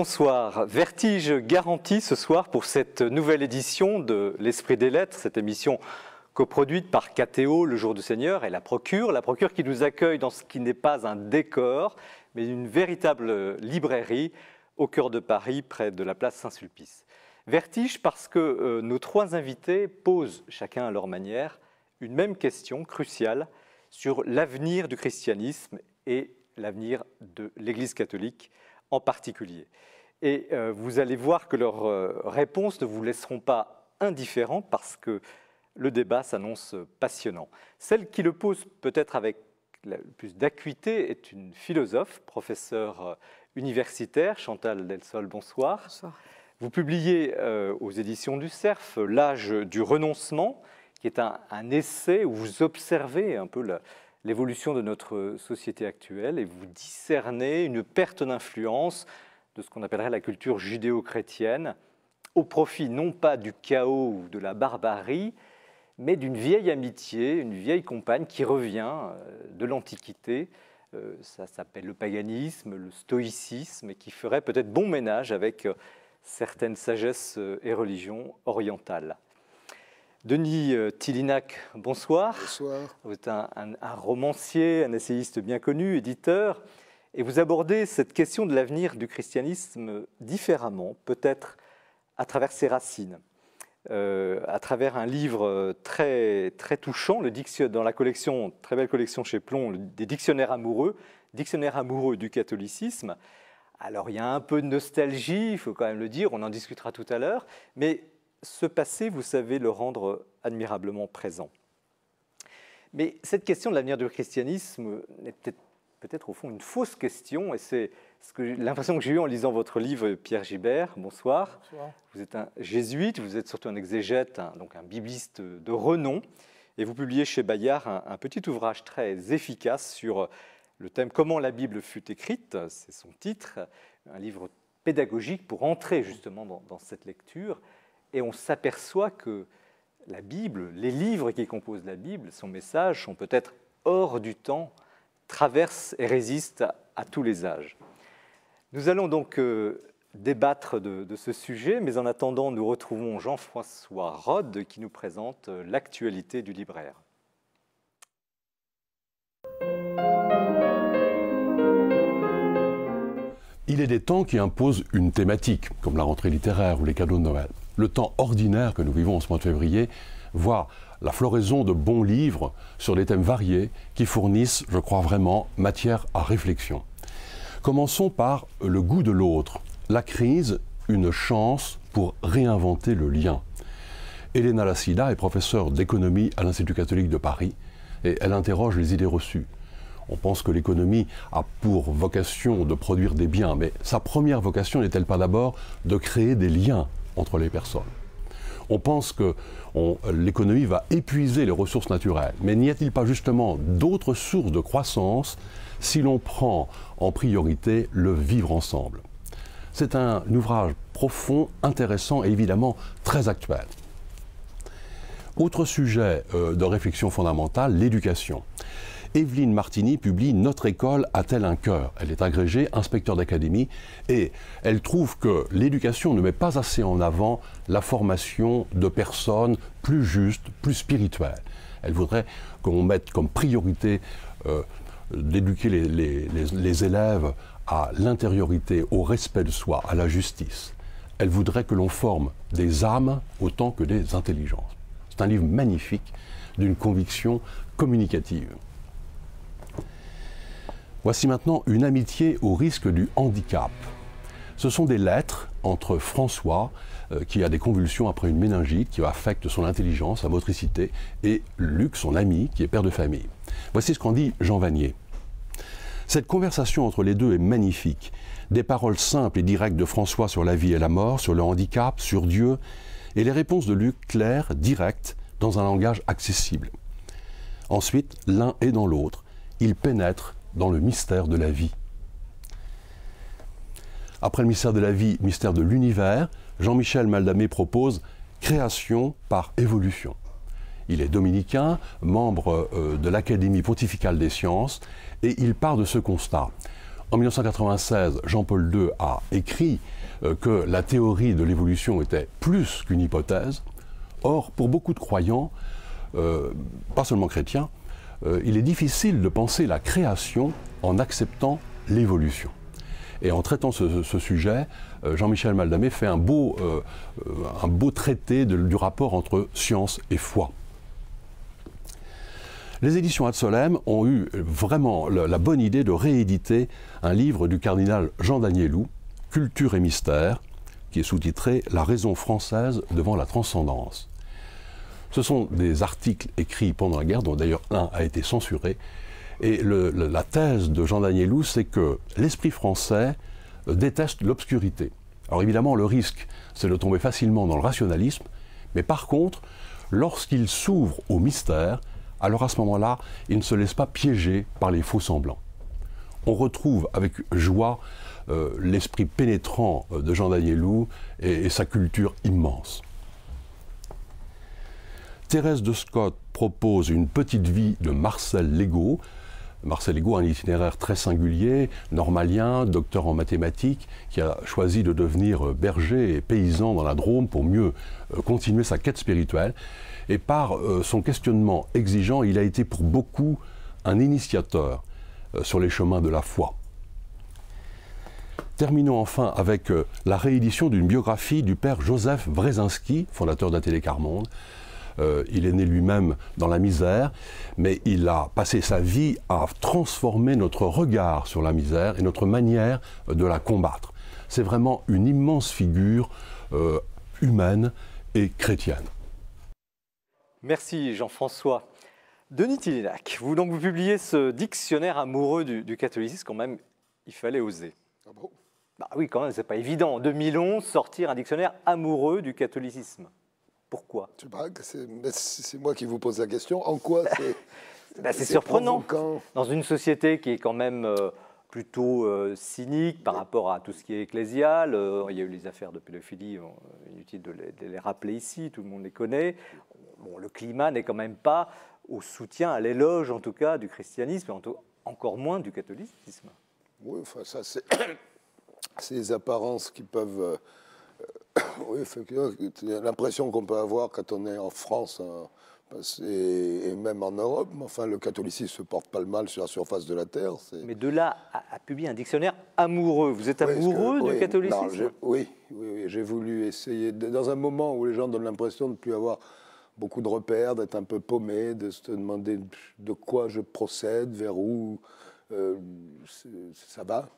Bonsoir. Vertige garanti ce soir pour cette nouvelle édition de l'Esprit des Lettres, cette émission coproduite par KTO, Le Jour du Seigneur et La Procure. La Procure qui nous accueille dans ce qui n'est pas un décor, mais une véritable librairie au cœur de Paris, près de la place Saint-Sulpice. Vertige parce que euh, nos trois invités posent, chacun à leur manière, une même question cruciale sur l'avenir du christianisme et l'avenir de l'Église catholique en particulier. Et euh, vous allez voir que leurs euh, réponses ne vous laisseront pas indifférents parce que le débat s'annonce passionnant. Celle qui le pose peut-être avec le plus d'acuité est une philosophe, professeure euh, universitaire, Chantal Delsol, bonsoir. Bonsoir. Vous publiez aux éditions du CERF L'âge du renoncement, qui est un, un, essai où vous observez un peu la, l'évolution de notre société actuelle et vous discernez une perte d'influence de ce qu'on appellerait la culture judéo-chrétienne au profit non pas du chaos ou de la barbarie, mais d'une vieille amitié, une vieille compagne qui revient euh, de l'Antiquité. Euh, ça s'appelle le paganisme, le stoïcisme, et qui ferait peut-être bon ménage avec euh, certaines sagesses et religions orientales. Denis euh, Tillinac, bonsoir. Bonsoir. Vous êtes un, romancier, un essayiste bien connu, éditeur, et vous abordez cette question de l'avenir du christianisme différemment, peut-être à travers ses racines, euh, à travers un livre euh, très, très touchant, dans la collection, très belle collection chez Plomb, des dictionnaires amoureux, Dictionnaire amoureux du catholicisme. Alors il y a un peu de nostalgie, il faut quand même le dire, on en discutera tout à l'heure, mais ce passé, vous savez le rendre admirablement présent. Mais cette question de l'avenir du christianisme est peut-être au fond une fausse question, et c'est l'impression que j'ai eue en lisant votre livre, Pierre Gibert. Bonsoir. Vous êtes un jésuite, vous êtes surtout un exégète, donc un bibliste de renom, et vous publiez chez Bayard un, petit ouvrage très efficace sur le thème Comment la Bible fut écrite, c'est son titre, un livre pédagogique pour entrer justement dans cette lecture et on s'aperçoit que la Bible, les livres qui composent la Bible, son message sont peut-être hors du temps, traversent et résistent à, tous les âges. Nous allons donc euh, débattre de, de, ce sujet, mais en attendant, nous retrouvons Jean-François Rode qui nous présente euh, l'actualité du libraire. Il est des temps qui imposent une thématique, comme la rentrée littéraire ou les cadeaux de Noël le temps ordinaire que nous vivons en ce mois de février voit la floraison de bons livres sur des thèmes variés qui fournissent, je crois vraiment, matière à réflexion. Commençons par le goût de l'autre. La crise, une chance pour réinventer le lien. Elena Lassida est professeure d'économie à l'Institut catholique de Paris et elle interroge les idées reçues. On pense que l'économie a pour vocation de produire des biens, mais sa première vocation n'est-elle pas d'abord de créer des liens les personnes. On pense que l'économie va épuiser les ressources naturelles, mais n'y a-t-il pas justement d'autres sources de croissance si l'on prend en priorité le vivre ensemble C'est un ouvrage profond, intéressant et évidemment très actuel. Autre sujet euh, de réflexion fondamentale, l'éducation. Evelyne Martini publie Notre école a-t-elle un cœur Elle est agrégée inspecteur d'académie et elle trouve que l'éducation ne met pas assez en avant la formation de personnes plus justes, plus spirituelles. Elle voudrait qu'on mette comme priorité euh, d'éduquer les élèves à l'intériorité, au respect de soi, à la justice. Elle voudrait que l'on forme des âmes autant que des intelligences. C'est un livre magnifique d'une conviction communicative. Voici maintenant une amitié au risque du handicap. Ce sont des lettres entre François, euh, qui a des convulsions après une méningite, qui affecte son intelligence, sa motricité, et Luc, son ami, qui est père de famille. Voici ce qu'en dit Jean Vanier. Cette conversation entre les deux est magnifique. Des paroles simples et directes de François sur la vie et la mort, sur le handicap, sur Dieu, et les réponses de Luc claires, directes, dans un langage accessible. Ensuite, l'un est dans l'autre, ils pénètrent dans le mystère de la vie. Après le mystère de la vie, mystère de l'univers, Jean-Michel Maldamé propose création par évolution. Il est dominicain, membre euh, de l'Académie pontificale des sciences, et il part de ce constat. En 1996, Jean-Paul II a écrit euh, que la théorie de l'évolution était plus qu'une hypothèse. Or, pour beaucoup de croyants, euh, pas seulement chrétiens, euh, il est difficile de penser la création en acceptant l'évolution. Et en traitant ce, sujet, euh, Jean-Michel Maldamé fait un beau, euh, traité du rapport entre science et foi. Les éditions Ad Solem ont eu vraiment la, bonne idée de rééditer un livre du cardinal Jean Danielou, Culture et mystère, qui est sous-titré La raison française devant la transcendance. Ce sont des articles écrits pendant la guerre, dont d'ailleurs un a été censuré. Et la thèse de Jean Danielou, c'est que l'esprit français euh, déteste l'obscurité. Alors évidemment, le risque, c'est de tomber facilement dans le rationalisme, mais par contre, lorsqu'il s'ouvre au mystère, alors à ce moment-là, il ne se laisse pas piéger par les faux semblants. On retrouve avec joie euh, l'esprit pénétrant euh, de Jean Danielou loup et sa culture immense. Thérèse de Scott propose une petite vie de Marcel Legault. Marcel Legault a un itinéraire très singulier, normalien, docteur en mathématiques, qui a choisi de devenir euh, berger et paysan dans la Drôme pour mieux euh, continuer sa quête spirituelle. Et par euh, son questionnement exigeant, il a été pour beaucoup un initiateur sur les chemins de la foi. Terminons enfin avec la réédition d'une biographie du père Joseph Brezinski, fondateur d'Atélé Carmonde, euh, il est né lui-même dans la misère, mais il a passé sa vie à transformer notre regard sur la misère et notre manière de la combattre. C'est vraiment une immense figure euh, humaine et chrétienne. Merci Jean-François. Denis Tillinac, vous, donc, vous publiez ce dictionnaire amoureux du, catholicisme, quand même, il fallait oser. Ah bon bah oui, quand même, c'est pas évident. En 2011, sortir un dictionnaire amoureux du catholicisme. Pourquoi C'est moi qui vous pose la question. En quoi bah, c'est surprenant. Dans une société qui est quand même euh, plutôt euh, cynique par rapport à tout ce qui est ecclésial, euh, il y a eu les affaires de pédophilie, inutile de les, rappeler ici, tout le monde les connaît. Bon, le climat n'est quand même pas au soutien, à l'éloge en tout cas du christianisme, et encore moins du catholicisme. Oui, enfin ça c'est ces apparences qui peuvent Oui, effectivement, l'impression qu'on peut avoir quand on est en France euh, et même en Europe, enfin, le catholicisme se porte pas le mal sur la surface de la terre. Mais de là à, publier un dictionnaire amoureux, vous êtes amoureux du catholicisme Oui, oui, j'ai voulu essayer. dans un moment où les gens donnent l'impression de ne plus avoir beaucoup de repères, d'être un peu paumé, de se demander de quoi je procède, vers où euh, ça va,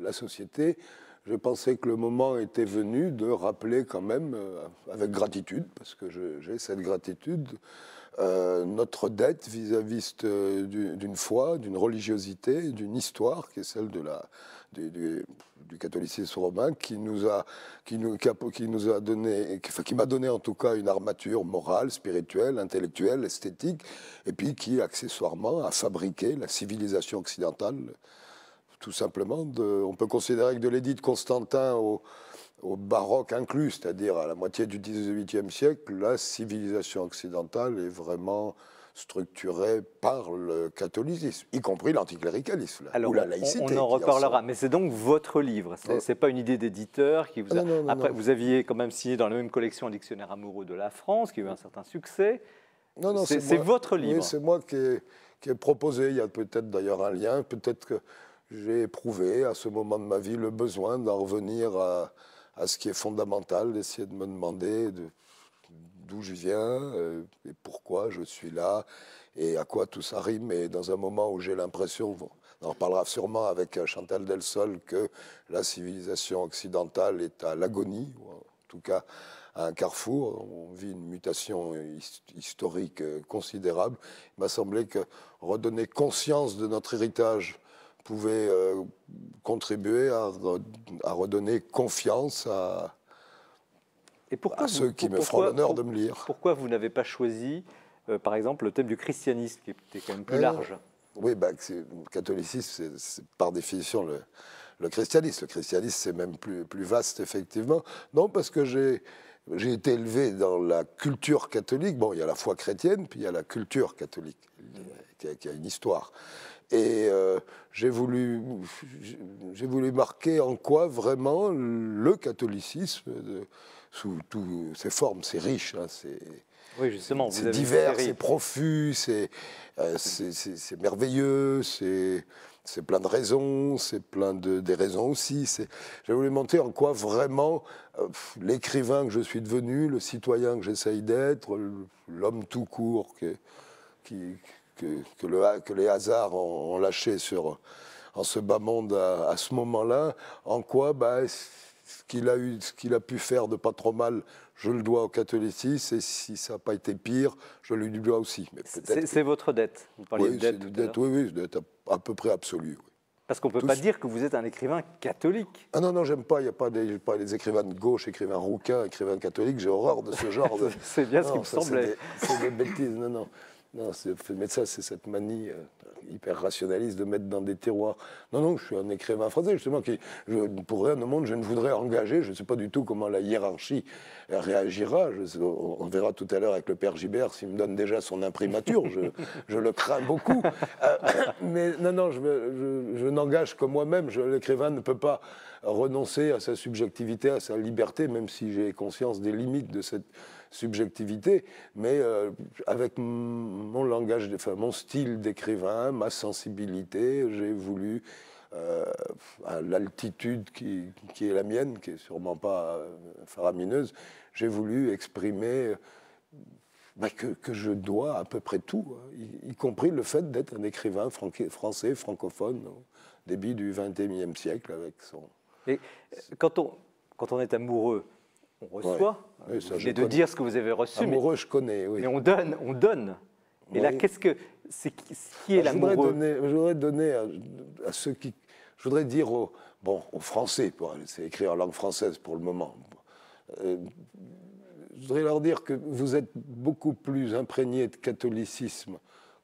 la société. Je pensais que le moment était venu de rappeler quand même, euh, avec gratitude, parce que j'ai cette gratitude, euh, notre dette vis-à-vis euh, d'une foi, d'une religiosité, d'une histoire qui est celle de la, du, catholicisme romain qui nous a, qui nous, qui, nous a donné, qui, qui m'a donné en tout cas une armature morale, spirituelle, intellectuelle, esthétique, et puis qui accessoirement a fabriqué la civilisation occidentale tout simplement, de, on peut considérer que de l'édit de Constantin au, au baroque inclus, c'est-à-dire à la moitié du XVIIIe siècle, la civilisation occidentale est vraiment structurée par le catholicisme, y compris l'anticléricalisme, ou la laïcité. On, en reparlera, mais c'est donc votre livre, ce n'est pas une idée d'éditeur qui vous a... Ah Après, vous aviez quand même signé dans la même collection un dictionnaire amoureux de la France, qui a eu un certain succès. Non, non, c'est votre livre. Oui, c'est moi qui ai, qui ai proposé, il y a peut-être d'ailleurs un lien, peut-être que j'ai éprouvé à ce moment de ma vie le besoin d'en revenir à, ce qui est fondamental, d'essayer de me demander d'où je viens euh, et pourquoi je suis là et à quoi tout ça rime. Et dans un moment où j'ai l'impression, on en reparlera sûrement avec euh, Chantal Delsol, que la civilisation occidentale est à l'agonie, ou en tout cas à un carrefour, on vit une mutation historique euh, considérable. Il m'a semblé que redonner conscience de notre héritage pouvait euh, contribuer à, redonner confiance à, Et ceux qui me feront l'honneur de me lire. Pourquoi vous n'avez pas choisi, euh, par exemple, le thème du christianisme, qui était quand même plus large Oui, bah, le catholicisme, c'est par définition le, christianisme. Le christianisme, c'est même plus, plus vaste, effectivement. Non, parce que j'ai... J'ai été élevé dans la culture catholique. Bon, il y a la foi chrétienne, puis il y a la culture catholique, qui a une histoire. Et euh, j'ai voulu, voulu marquer en quoi vraiment le catholicisme, sous toutes ses formes, c'est riche, hein, c'est justement, c'est divers, c'est profus, euh, c'est merveilleux, c'est c'est plein de raisons, c'est plein de, des raisons aussi. J'ai voulu montrer en quoi vraiment euh, l'écrivain que je suis devenu, le citoyen que j'essaye d'être, l'homme tout court qui, que, le, que les hasards ont, lâché sur, en ce bas monde à, ce moment-là, en quoi bah, ce qu'il a, a pu faire de pas trop mal, je le dois au catholicisme, et si ça n'a pas été pire, je lui dois aussi. Mais c'est, votre dette, vous oui, de dette, dette Oui, dette à, peu près absolue. Parce qu'on ne peut pas dire que vous êtes un écrivain catholique. Ah non, non, j'aime pas. Il n'y a pas des, les écrivains de gauche, écrivains rouquins, écrivains catholiques. J'ai horreur de ce genre de. c'est bien ce qui me semblait. C'est des bêtises. Non, non. Non, mais ça, c'est cette manie euh, hyper rationaliste de mettre dans des terroirs. Non, non, je suis un écrivain français, justement, qui, je, pour rien au monde, je ne voudrais engager, je ne sais pas du tout comment la hiérarchie réagira. on verra tout à l'heure avec le père Gibert s'il me donne déjà son imprimature, je, le crains beaucoup. Euh, mais non, non, je, n'engage que moi-même, l'écrivain ne peut pas renoncer à sa subjectivité, à sa liberté, même si j'ai conscience des limites de cette subjectivité, mais euh, avec mon langage, enfin, mon style d'écrivain, ma sensibilité, j'ai voulu euh, à l'altitude qui, est la mienne, qui est sûrement pas euh, faramineuse, j'ai voulu exprimer bah, que, je dois à peu près tout, hein, y, compris le fait d'être un écrivain français, francophone, au début du XXIe siècle, avec son. Et quand on, quand on est amoureux, on reçoit. Ouais. de dire ce que vous avez reçu. mais, je connais, on donne, on donne. Et là, qu'est-ce que c'est qui est ah, l'amoureux je, voudrais donner, à, ceux qui, je voudrais dire aux, bon, aux Français, c'est écrire en langue française pour le moment. Euh, je voudrais leur dire que vous êtes beaucoup plus imprégné de catholicisme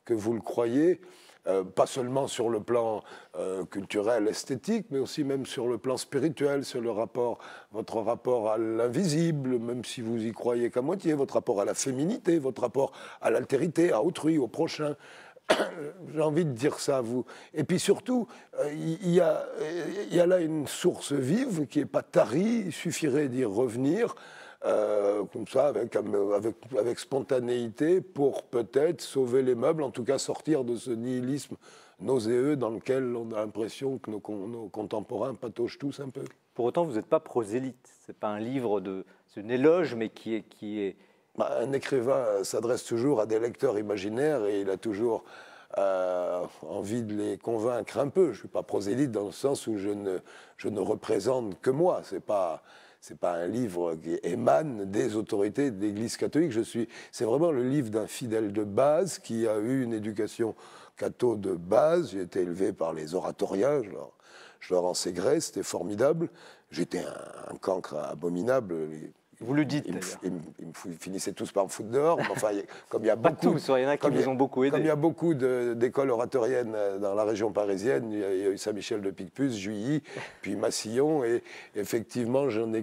que vous le croyez. Euh, pas seulement sur le plan euh, culturel, esthétique, mais aussi même sur le plan spirituel, sur le rapport, votre rapport à l'invisible, même si vous y croyez qu'à moitié, votre rapport à la féminité, votre rapport à l'altérité, à autrui, au prochain. J'ai envie de dire ça à vous. Et puis surtout, euh, il y, a, il y a là une source vive qui n'est pas tarie, il suffirait d'y revenir. Euh, comme ça, avec, euh, avec, avec spontanéité, pour peut-être sauver les meubles, en tout cas sortir de ce nihilisme nauséeux dans lequel on a l'impression que nos, nos, contemporains patauchent tous un peu. Pour autant, vous n'êtes pas prosélyte. C'est pas un livre de, c'est une éloge, mais qui est, qui est. Bah, un écrivain euh, s'adresse toujours à des lecteurs imaginaires et il a toujours envie de les convaincre un peu. Je suis pas prosélyte dans le sens où je ne, je ne représente que moi. C'est pas n'est pas un livre qui émane des autorités de l'Église catholique. Je suis, c'est vraiment le livre d'un fidèle de base qui a eu une éducation catho de base. J'ai été élevé par les oratoriens. Je leur, en sais gré, c'était formidable. J'étais un, un, cancre abominable. Vous le dites. Ils, ils, finissaient tous par me foutre dehors. enfin, comme il y a beaucoup, Pas ont beaucoup Comme il y a beaucoup d'écoles oratoriennes euh, dans la région parisienne, il y a, eu Saint-Michel de Picpus, Juilly, puis Massillon. Et effectivement, j'en ai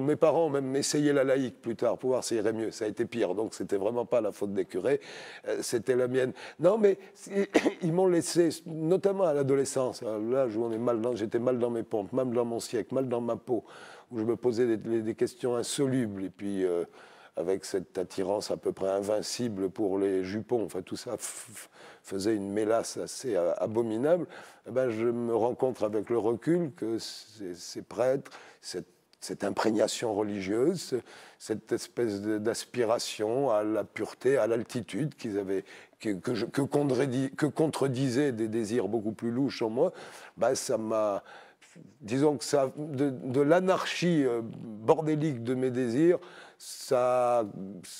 mes parents ont même essayé la laïque plus tard pour voir s'il irait mieux. Ça a été pire. Donc, c'était vraiment pas la faute des curés. Euh, c'était la mienne. Non, mais ils m'ont laissé, notamment à l'adolescence, euh, l'âge où on est mal dans, j'étais mal dans mes pompes, mal dans mon siècle, mal dans ma peau où je me posais des, questions insolubles. Et puis, euh, avec cette attirance à peu près invincible pour les jupons, enfin tout ça faisait une mélasse assez euh, abominable, eh ben, je me rencontre avec le recul que ces, prêtres, cette, imprégnation religieuse, cette espèce d'aspiration à la pureté, à l'altitude qu'ils avaient, que, que, que, contredisaient des désirs beaucoup plus louches en moi, Bah, ça m'a disons que ça, de, l'anarchie euh, bordélique de mes désirs, ça,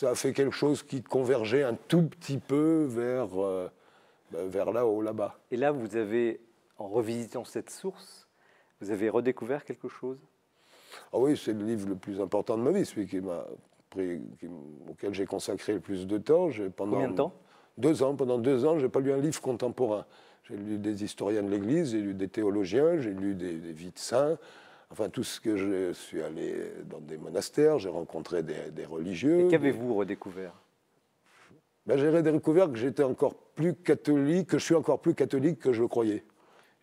a fait quelque chose qui convergeait un tout petit peu vers, euh, ben, vers là-haut, là-bas. Et là, vous avez, en revisitant cette source, vous avez redécouvert quelque chose Ah oui, c'est le livre le plus important de ma vie, celui qui m'a auquel j'ai consacré le plus de temps. Pendant Combien de temps Deux ans. Pendant deux ans, j'ai pas lu un livre contemporain. J'ai lu des historiens de l'Église, j'ai lu des théologiens, j'ai lu des, des, vies de saints. Enfin, tout ce que je suis allé dans des monastères, j'ai rencontré des, religieux. Et qu'avez-vous redécouvert ben, J'ai redécouvert que j'étais encore plus catholique, que je suis encore plus catholique que je le croyais.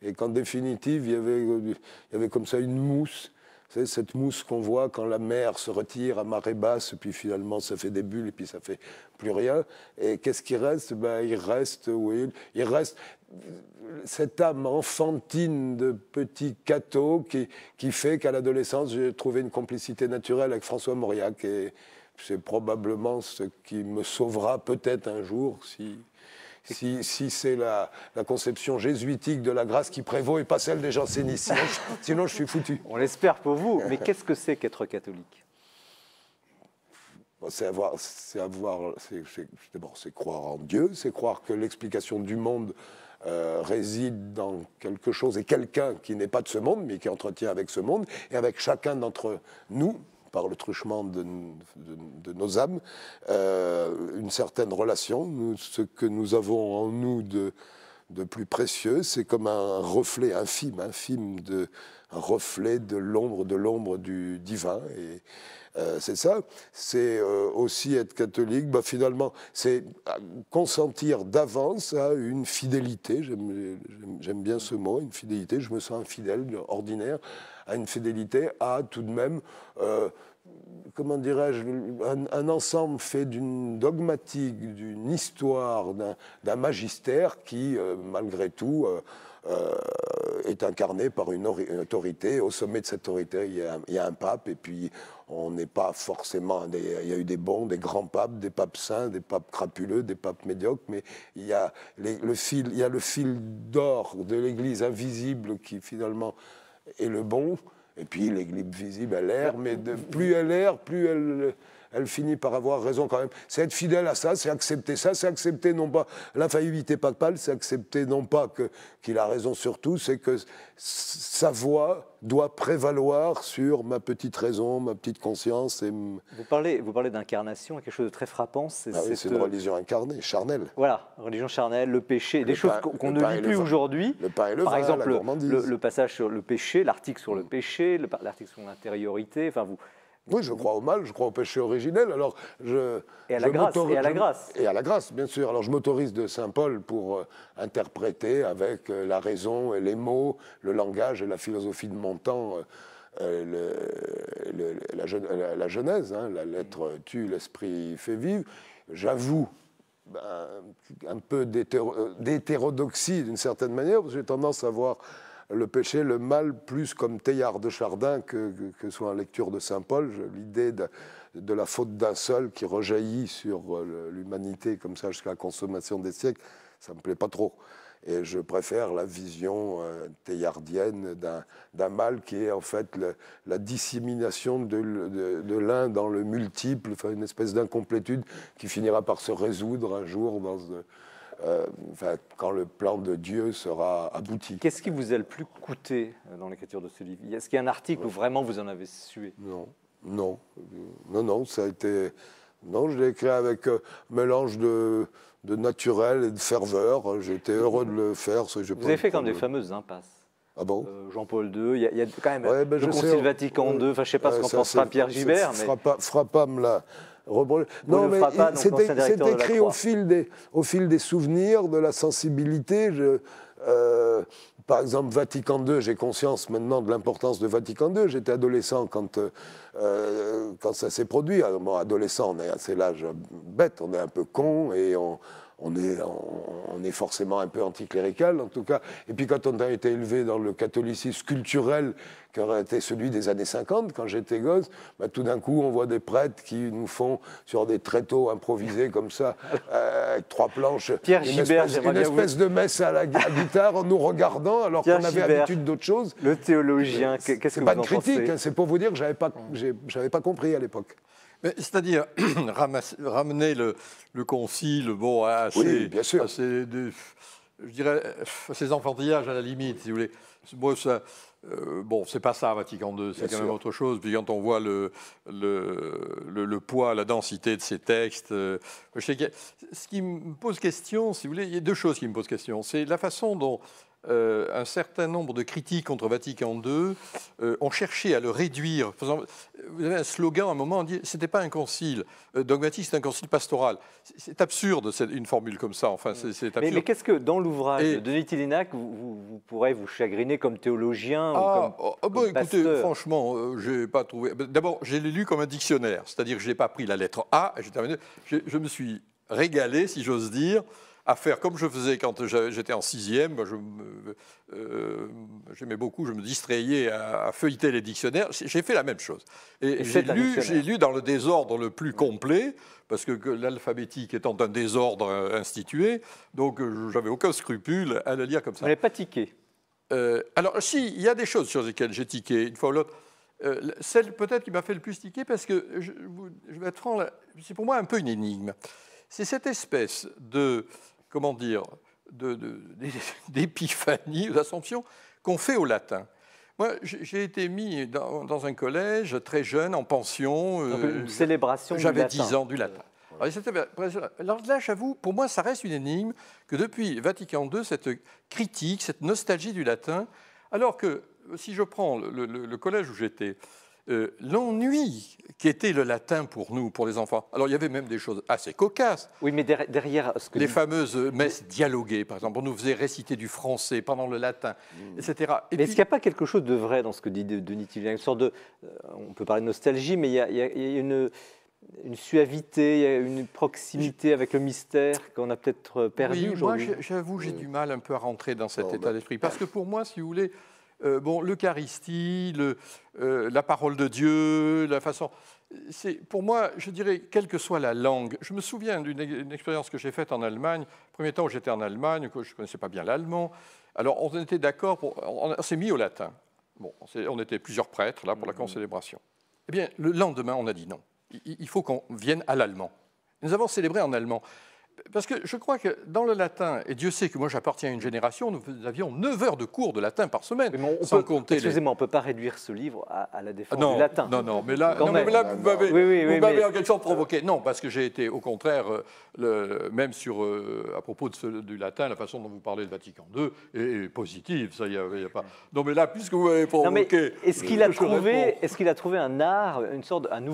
Et qu'en définitive, il y, avait, il y avait comme ça une mousse c'est cette mousse qu'on voit quand la mer se retire à marée basse, puis finalement ça fait des bulles, et puis ça fait plus rien. Et qu'est-ce qui reste eh ben, Il reste, oui, il reste cette âme enfantine de petit cateau qui, qui fait qu'à l'adolescence, j'ai trouvé une complicité naturelle avec François Mauriac. Et c'est probablement ce qui me sauvera peut-être un jour si si, c'est la, conception jésuitique de la grâce qui prévaut et pas celle des jansénistes. Sinon, je suis foutu. On l'espère pour vous, mais qu'est-ce que c'est qu'être catholique c'est avoir, c'est avoir, d'abord c'est croire en Dieu, c'est croire que l'explication du monde euh, réside dans quelque chose et quelqu'un qui n'est pas de ce monde, mais qui entretient avec ce monde et avec chacun d'entre nous par le truchement de, nos âmes, euh, une certaine relation. ce que nous avons en nous de, plus précieux, c'est comme un reflet infime, infime de un reflet de l'ombre de l'ombre du divin. Et euh, c'est ça. C'est euh, aussi être catholique. Bah, finalement, c'est consentir d'avance à une fidélité. J'aime bien ce mot, une fidélité. Je me sens infidèle, ordinaire, à une fidélité, à tout de même, euh, comment dirais-je, un, ensemble fait d'une dogmatique, d'une histoire, d'un magistère qui, euh, malgré tout, euh, est incarné par une, autorité. Au sommet de cette autorité, il y a, un pape, et puis on n'est pas forcément. il y a eu des bons, des grands papes, des papes saints, des papes crapuleux, des papes médiocres, mais il y le fil, il y a le fil d'or de l'Église invisible qui finalement et le bon, et puis l'église visible a l'air, mais de, plus elle a l'air, plus elle, elle finit par avoir raison quand même. C'est être fidèle à ça, c'est accepter ça, c'est accepter non pas l'infaillibilité papale, c'est accepter non pas que, qu'il a raison sur tout, c'est que sa voix doit prévaloir sur ma petite raison, ma petite conscience. Vous parlez, vous parlez d'incarnation, quelque chose de très frappant. C'est ah oui, cette... une religion incarnée, charnelle. Voilà, religion charnelle, le péché, des choses qu'on ne lit plus aujourd'hui. Le et le Par exemple, le, le, passage sur le péché, l'article sur le mm. péché, l'article sur l'intériorité. Enfin, vous, oui, je crois au mal, je crois au péché originel. Alors, je, et, à la je grâce, et à la grâce. et à la grâce, bien sûr. Alors, je m'autorise de Saint Paul pour euh, interpréter avec euh, la raison et les mots, le langage et la philosophie de mon temps. Euh, la, Genèse, hein, la lettre tue, l'esprit fait vivre. J'avoue ben, un peu d'hétérodoxie d'une certaine manière, parce que j'ai tendance à voir le péché, le mal, plus comme Théard de Chardin que, soit en lecture de Saint Paul. L'idée de, la faute d'un seul qui rejaillit sur euh, l'humanité comme ça jusqu'à la consommation des siècles, ça me plaît pas trop. Et je préfère la vision euh, théardienne d'un mal qui est en fait la dissémination de, l'un dans le multiple, une espèce d'incomplétude qui finira par se résoudre un jour dans, euh, euh, quand le plan de Dieu sera abouti. Qu'est-ce qui vous a le plus coûté euh, dans l'écriture de ce livre Est-ce qu'il y a un article où vraiment vous en avez sué Non, non, non, non, ça a été. Non, je l'ai écrit avec un euh, mélange de, naturel et de ferveur. J'étais heureux de le faire. Vous avez fait comme des fameuses impasses. Ah bon Jean-Paul II, il y, a quand même ouais, ben, le Concile Vatican II, enfin je ne sais pas ce qu'en pensera Pierre Gibert. Mais... Frappa, là. Non, mais c'est écrit au fil, des, au fil des souvenirs, de la sensibilité. Je, euh, par exemple, Vatican II, j'ai conscience maintenant de l'importance de Vatican II. J'étais adolescent quand, euh, quand ça s'est produit. adolescent, on est à l'âge bête, on est un peu con et on, on est, forcément un peu anticlérical, en tout cas. Et puis quand on a été élevé dans le catholicisme culturel, qui aurait été celui des années 50, quand j'étais gosse, bah, tout d'un coup, on voit des prêtres qui nous font, sur des tréteaux improvisés comme ça, euh, avec trois planches, une espèce, de messe à la guitare en nous regardant, alors qu'on avait l'habitude d'autre chose. Le théologien, euh, qu'est-ce que vous en pensez C'est pas de critique, hein, c'est pour vous dire que je n'avais pas compris à l'époque. C'est-à-dire ramener le, concile bon, à, ses, je dirais, à enfantillages à la limite, si vous voulez. ça, euh, bon, c'est pas ça, Vatican II, c'est quand même autre chose. Puis quand on voit le, le, poids, la densité de ces textes, euh, je sais ce qui me pose question, si vous voulez, il y a deux choses qui me posent question. C'est la façon dont euh, un certain nombre de critiques contre Vatican II euh, ont cherché à le réduire. Vous avez un slogan à un moment, on dit c'était pas un concile. Euh, dogmatique, c'est un concile pastoral. C'est absurde, une formule comme ça. Enfin, c'est absurde. Mais, qu'est-ce que dans l'ouvrage de Denis vous, pourrez vous chagriner comme théologien ou ah, comme, oh, oh, écoutez, pasteur. franchement, n'ai pas trouvé. Bah, d'abord, je l'ai lu comme un dictionnaire, c'est-à-dire que je n'ai pas pris la lettre A. Et terminé. je me suis régalé, si j'ose dire, à faire comme je faisais quand j'étais en sixième. Euh, j'aimais beaucoup, je me distrayais à, feuilleter les dictionnaires. J'ai fait la même chose. Et, j'ai lu, lu dans le désordre le plus complet, parce que, l'alphabétique étant un désordre euh, institué, donc euh, j'avais aucun scrupule à le lire comme ça. Vous n'avez pas tiqué Alors, si, il y a des choses sur lesquelles j'ai tiqué, une fois ou l'autre. celle peut-être qui m'a fait le plus tiquer, parce que, je, je vais être franc, c'est pour moi un peu une énigme. C'est cette espèce de comment dire, d'épiphanie, d'assomption, qu'on fait au latin. Moi, j'ai été mis dans, un collège très jeune, en pension. Euh, du latin. – J'avais 10 ans du latin. Euh, alors, là, j'avoue, pour moi, ça reste une énigme que depuis Vatican II, cette critique, cette nostalgie du latin, alors que si je prends le collège où j'étais, euh, l'ennui qui était le latin pour nous, pour les enfants. Alors il y avait même des choses assez cocasses. Oui, mais derrière, ce que les fameuses messes dialoguées, par exemple, on nous faisait réciter du français pendant le latin, mm. etc. Et mais est-ce qu'il n'y a pas quelque chose de vrai dans ce que dit Denis Tillier Une sorte de, euh, on peut parler de nostalgie, mais il y a, une suavité, une proximité avec le mystère qu'on a peut-être perdu oui, Moi, j'avoue, j'ai mm. du mal un peu à rentrer dans cet état bah, d'esprit. Parce bah. que pour moi, si vous voulez, euh, bon, l'Eucharistie, euh, la parole de Dieu, la façon. pour moi, je dirais, quelle que soit la langue. Je me souviens d'une expérience que j'ai faite en Allemagne. Premier temps où j'étais en Allemagne, je ne connaissais pas bien l'allemand. Alors, on était d'accord, on, s'est mis au latin. Bon, on, était plusieurs prêtres là pour la mmh. concélébration. Eh bien, le lendemain, on a dit non. il faut qu'on vienne à l'allemand. Nous avons célébré en allemand parce que je crois que dans le latin, et Dieu sait que moi j'appartiens à une génération, nous avions 9 heures de cours de latin par semaine, mais on, peut, compter. Excusez-moi, on ne peut pas réduire ce livre à, la défense du latin. Non, non, mais là, non, vous m'avez en quelque sorte provoqué. Non, parce que j'ai été, au contraire, euh, le, même sur, euh, à propos de du latin, la façon dont vous parlez de Vatican II est, positive. Ça, y a, a pas... Non, mais là, puisque vous m'avez provoqué. Est-ce qu'il a, trouvé, est a trouvé un art, une sorte un, de,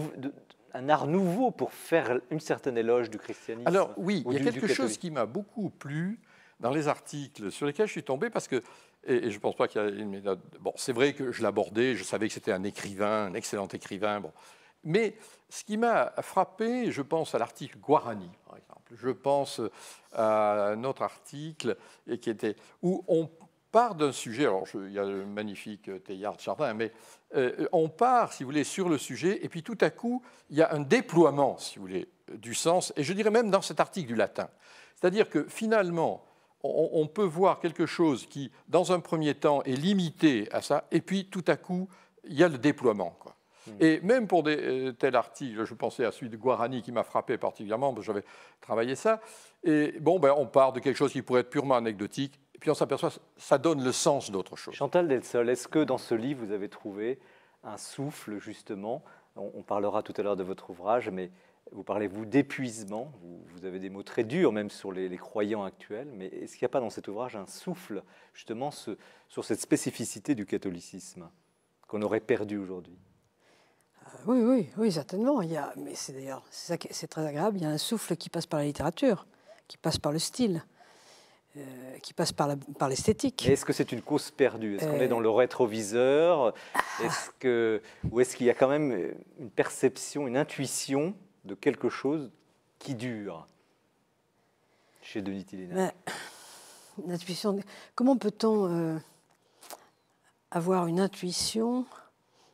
un art nouveau pour faire une certaine éloge du christianisme. Alors oui, il y a quelque chose qui m'a beaucoup plu dans les articles sur lesquels je suis tombé parce que et, je ne pense pas qu'il y a une Bon, c'est vrai que je l'abordais, je savais que c'était un écrivain, un excellent écrivain. Bon. Mais ce qui m'a frappé, je pense à l'article Guarani, par exemple. Je pense à un autre article et qui était où on part d'un sujet. Alors, il y a le magnifique Théard Chardin, mais euh, on part, si vous voulez, sur le sujet, et puis tout à coup, il y a un déploiement, si vous voulez, euh, du sens, et je dirais même dans cet article du latin. C'est-à-dire que finalement, on, peut voir quelque chose qui, dans un premier temps, est limité à ça, et puis tout à coup, il y a le déploiement. Hmm. Et même pour tel article, euh, tels articles, je pensais à celui de Guarani qui m'a frappé particulièrement, parce que j'avais travaillé ça, et bon, ben, on part de quelque chose qui pourrait être purement anecdotique, puis on s'aperçoit, ça donne le sens d'autre chose. Chantal Delsol, est-ce que dans ce livre, vous avez trouvé un souffle, justement on, parlera tout à l'heure de votre ouvrage, mais vous parlez, vous, d'épuisement. Vous, avez des mots très durs, même sur les, croyants actuels. Mais est-ce qu'il n'y a pas dans cet ouvrage un souffle, justement, sur cette spécificité du catholicisme qu'on aurait perdu aujourd'hui euh, oui, oui, oui, certainement. Il y a, mais c'est d'ailleurs, c'est, très agréable. Il y a un souffle qui passe par la littérature, qui passe par le style, euh, qui passe par, l'esthétique. Est-ce que c'est une cause perdue Est-ce qu'on est dans euh. le rétroviseur ah. Ou est-ce qu'il y a quand même une perception, une intuition de quelque chose qui dure chez Denis Tillena ben, Comment peut-on euh, avoir une intuition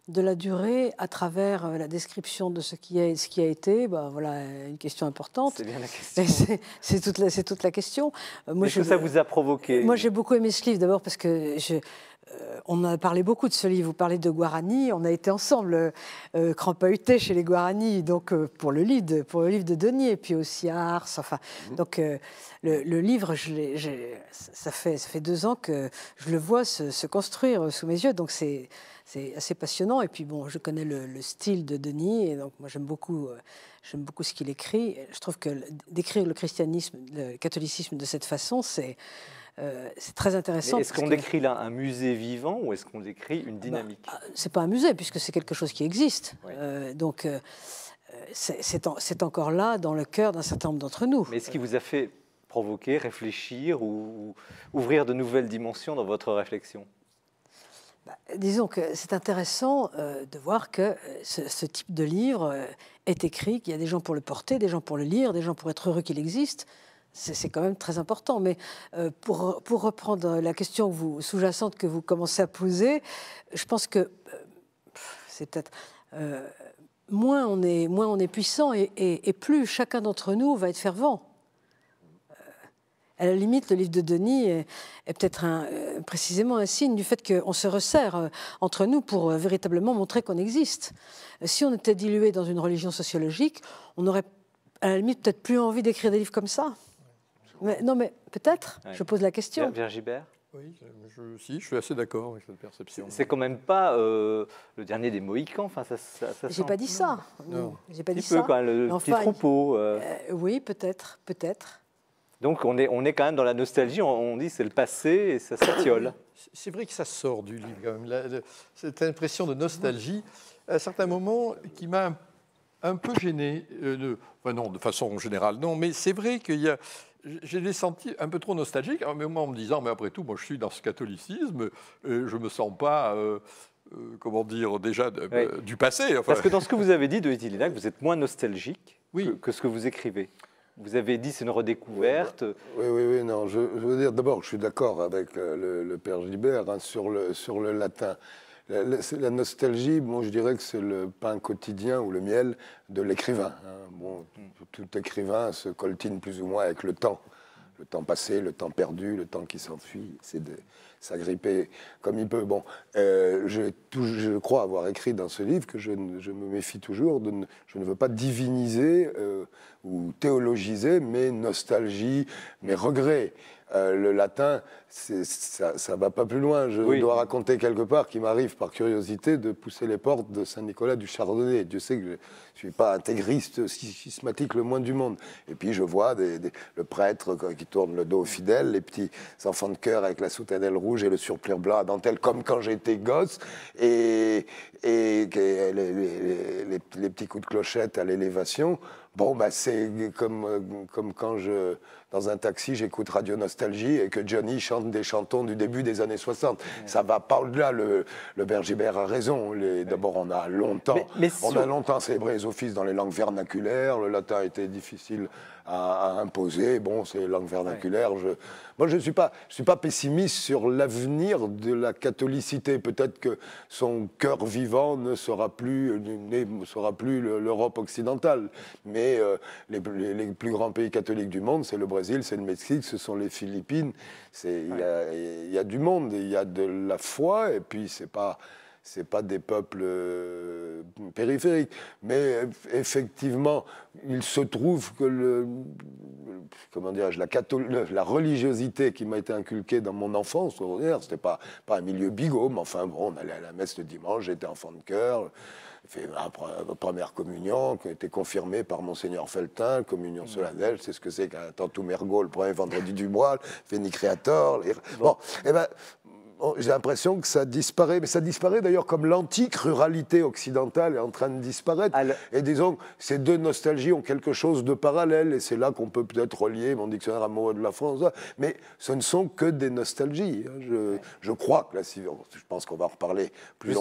de la durée à travers euh, la description de ce qui, est, ce qui a été, ben voilà une question importante. C'est bien la question. C'est toute, la, question. Euh, moi, je, que ça vous a provoqué Moi, j'ai beaucoup aimé ce livre, d'abord parce que je, euh, on a parlé beaucoup de ce livre. Vous parlez de Guarani, on a été ensemble euh, chez les Guarani, donc pour le livre, de, pour le livre de Denis, et puis aussi à Ars. Enfin, mhm. donc le, livre, je ça fait ça fait deux ans que je le vois se, se construire sous mes yeux. Donc c'est c'est assez passionnant. Et puis bon, je connais le, style de Denis, et donc moi j'aime beaucoup, euh, j'aime beaucoup ce qu'il écrit. Je trouve que d'écrire le christianisme, le catholicisme de cette façon, c'est euh, très intéressant. Est-ce qu'on décrit là un musée vivant ou est-ce qu'on décrit une ah bah, dynamique ah, C'est pas un musée puisque c'est quelque chose qui existe. Euh, donc c'est encore là dans le cœur d'un certain nombre d'entre nous. Mais ce qui vous a fait provoquer, réfléchir ou ouvrir de nouvelles dimensions dans votre réflexion bah, disons que c'est intéressant euh, de voir que euh, ce, type de livre euh, est écrit, qu'il y a des gens pour le porter, des gens pour le lire, des gens pour être heureux qu'il existe. C'est quand même très important. Mais pour, reprendre la question sous-jacente que vous commencez à poser, je pense que c'est peut-être moins on est moins on est puissant et plus chacun d'entre nous va être fervent à la limite, le livre de Denis est, peut-être euh, précisément un signe du fait qu'on se resserre euh, entre nous pour euh, véritablement montrer qu'on existe. Si on était dilué dans une religion sociologique, on aurait à la limite peut-être plus envie d'écrire des livres comme ça. non, mais peut-être, je pose la question. Virgibert oui, je, si, je suis assez d'accord avec cette perception. C'est quand même pas le dernier des Mohicans. Enfin, ça, J'ai pas dit ça. Non. J'ai pas dit peu, quand le petit troupeau. oui, peut-être, peut-être. Donc on est, quand même dans la nostalgie, on, dit c'est le passé et ça s'attiole. C'est vrai que ça sort du livre quand même, cette impression de nostalgie, à certains moments, qui m'a un, peu gêné. Euh, de, non, de façon générale, non, mais c'est vrai qu'il y a j'ai les senti un peu trop nostalgiques, moment en me disant, mais après tout, moi je suis dans ce catholicisme, euh, je ne me sens pas, euh, comment dire, déjà du passé. Parce que dans ce que vous avez dit de Linac, vous êtes moins nostalgique que, ce que vous écrivez. Vous avez dit c'est une redécouverte. Oui, oui, oui, non. Je, veux dire, d'abord, que je suis d'accord avec le, père Gilbert hein, sur, le, sur le latin. La, nostalgie, bon, je dirais que c'est le pain quotidien ou le miel de l'écrivain. Hein. tout écrivain se coltine plus ou moins avec le temps le temps passé, le temps perdu, le temps qui s'enfuit, c'est de s'agripper comme il peut. Bon, euh, je, crois avoir écrit dans ce livre que je, me méfie toujours, de je ne veux pas diviniser euh, ou théologiser mes nostalgies, mes regrets. Euh, le latin, ça ne va pas plus loin. Je dois raconter quelque part qu'il m'arrive, par curiosité, de pousser les portes de Saint-Nicolas du Chardonnay. Dieu sait que je ne suis pas intégriste schismatique le moins du monde. Et puis je vois le prêtre qui tourne le dos aux fidèles, les petits enfants de cœur avec la soutanelle rouge et le surplis blanc à dentelle, comme quand j'étais gosse, et, les petits coups de clochette à l'élévation. Bon, bah, c'est comme, euh, comme quand je, dans un taxi, j'écoute Radio Nostalgie et que Johnny chante des chantons du début des années 60. Ça va pas au-delà. Le, le a raison. D'abord, on a longtemps, on a longtemps célébré les offices dans les langues vernaculaires. Le latin était difficile à, imposer. Bon, c'est langue vernaculaire. Je... Moi, je ne suis, pas, je suis pas pessimiste sur l'avenir de la catholicité. Peut-être que son cœur vivant ne sera plus, euh, ne sera plus l'Europe occidentale. Mais euh, les, les, plus grands pays catholiques du monde, c'est le Brésil, c'est le Mexique, ce sont les Philippines. Il y, a, y a du monde, il y a de la foi, et puis c'est pas c'est pas des peuples euh, périphériques. Mais euh, effectivement, il se trouve que le, comment la, la religiosité qui m'a été inculquée dans mon enfance, c'était pas, pas un milieu bigot, mais enfin bon, on allait à la messe le dimanche, j'étais enfant de cœur fait ma première communion, qui a été confirmée par Monseigneur Feltin, communion mmh. solennelle, c'est ce que c'est qu'un tantum ergo, le premier vendredi du mois, le créateur Bon, et eh ben, Oh, j'ai l'impression que ça disparaît. Mais ça disparaît d'ailleurs comme l'antique ruralité occidentale est en train de disparaître. et disons, ces deux nostalgies ont quelque chose de parallèle. Et c'est là qu'on peut peut-être relier mon dictionnaire amoureux de la France. Mais ce ne sont que des nostalgies. Hein. Je, je crois que la je pense qu'on va reparler plus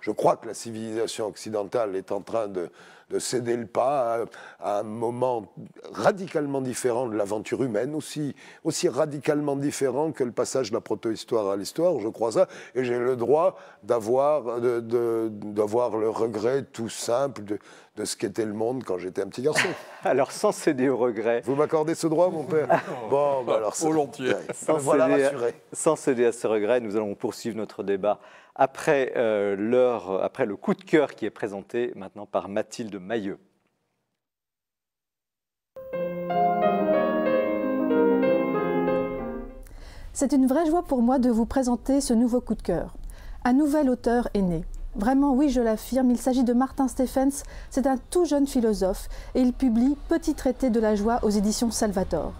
Je crois que la civilisation occidentale est en train de de céder le pas à, un moment radicalement différent de l'aventure humaine, aussi, aussi radicalement différent que le passage de la protohistoire à l'histoire, je crois ça, et j'ai le droit d'avoir, d'avoir le regret tout simple de de ce qu'était le monde quand j'étais un petit garçon. alors, sans céder au regret. Vous m'accordez ce droit, mon père Bon, bah alors Volontiers. Sans, céder à ce regret, nous allons poursuivre notre débat après, euh, l'heure, après le coup de cœur qui est présenté maintenant par Mathilde Mailleux. C'est une vraie joie pour moi de vous présenter ce nouveau coup de cœur. Un nouvel auteur est né. Vraiment, oui, je l'affirme, il s'agit de Martin Stephens, c'est un tout jeune philosophe et il publie Petit traité de la joie aux éditions Salvator.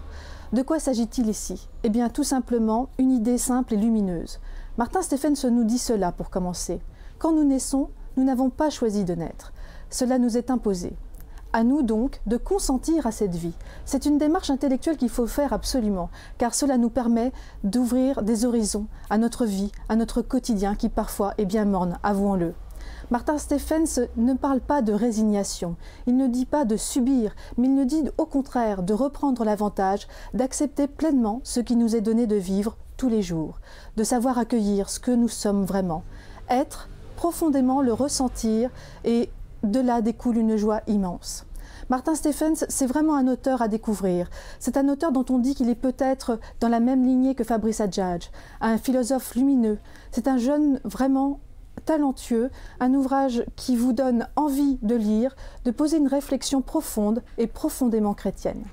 De quoi s'agit-il ici Eh bien, tout simplement, une idée simple et lumineuse. Martin Stephens nous dit cela pour commencer. Quand nous naissons, nous n'avons pas choisi de naître. Cela nous est imposé à nous donc de consentir à cette vie. C'est une démarche intellectuelle qu'il faut faire absolument, car cela nous permet d'ouvrir des horizons à notre vie, à notre quotidien qui parfois est bien morne, avouons-le. Martin Stephens ne parle pas de résignation, il ne dit pas de subir, mais il nous dit au contraire de reprendre l'avantage, d'accepter pleinement ce qui nous est donné de vivre tous les jours, de savoir accueillir ce que nous sommes vraiment, être profondément le ressentir et de là découle une joie immense. Martin Stephens, c'est vraiment un auteur à découvrir. C'est un auteur dont on dit qu'il est peut-être dans la même lignée que Fabrice Adjadj, un philosophe lumineux. C'est un jeune vraiment talentueux, un ouvrage qui vous donne envie de lire, de poser une réflexion profonde et profondément chrétienne.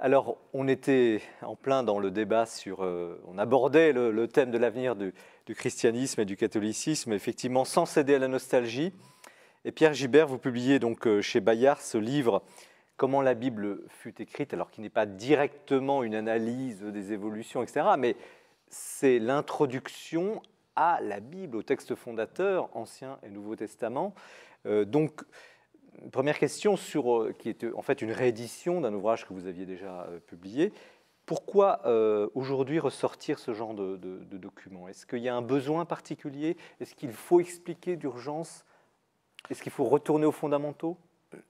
Alors, on était en plein dans le débat sur. Euh, on abordait le, thème de l'avenir du, christianisme et du catholicisme, effectivement, sans céder à la nostalgie. Et Pierre Gibert, vous publiez donc euh, chez Bayard ce livre Comment la Bible fut écrite, alors qu'il n'est pas directement une analyse des évolutions, etc., mais c'est l'introduction à la Bible, au texte fondateur, Ancien et Nouveau Testament. Euh, donc, première question sur, euh, qui est en fait une réédition d'un ouvrage que vous aviez déjà publié. Pourquoi aujourd'hui ressortir ce genre de, de, Est-ce qu'il y a un besoin particulier Est-ce qu'il faut expliquer d'urgence est-ce qu'il faut retourner aux fondamentaux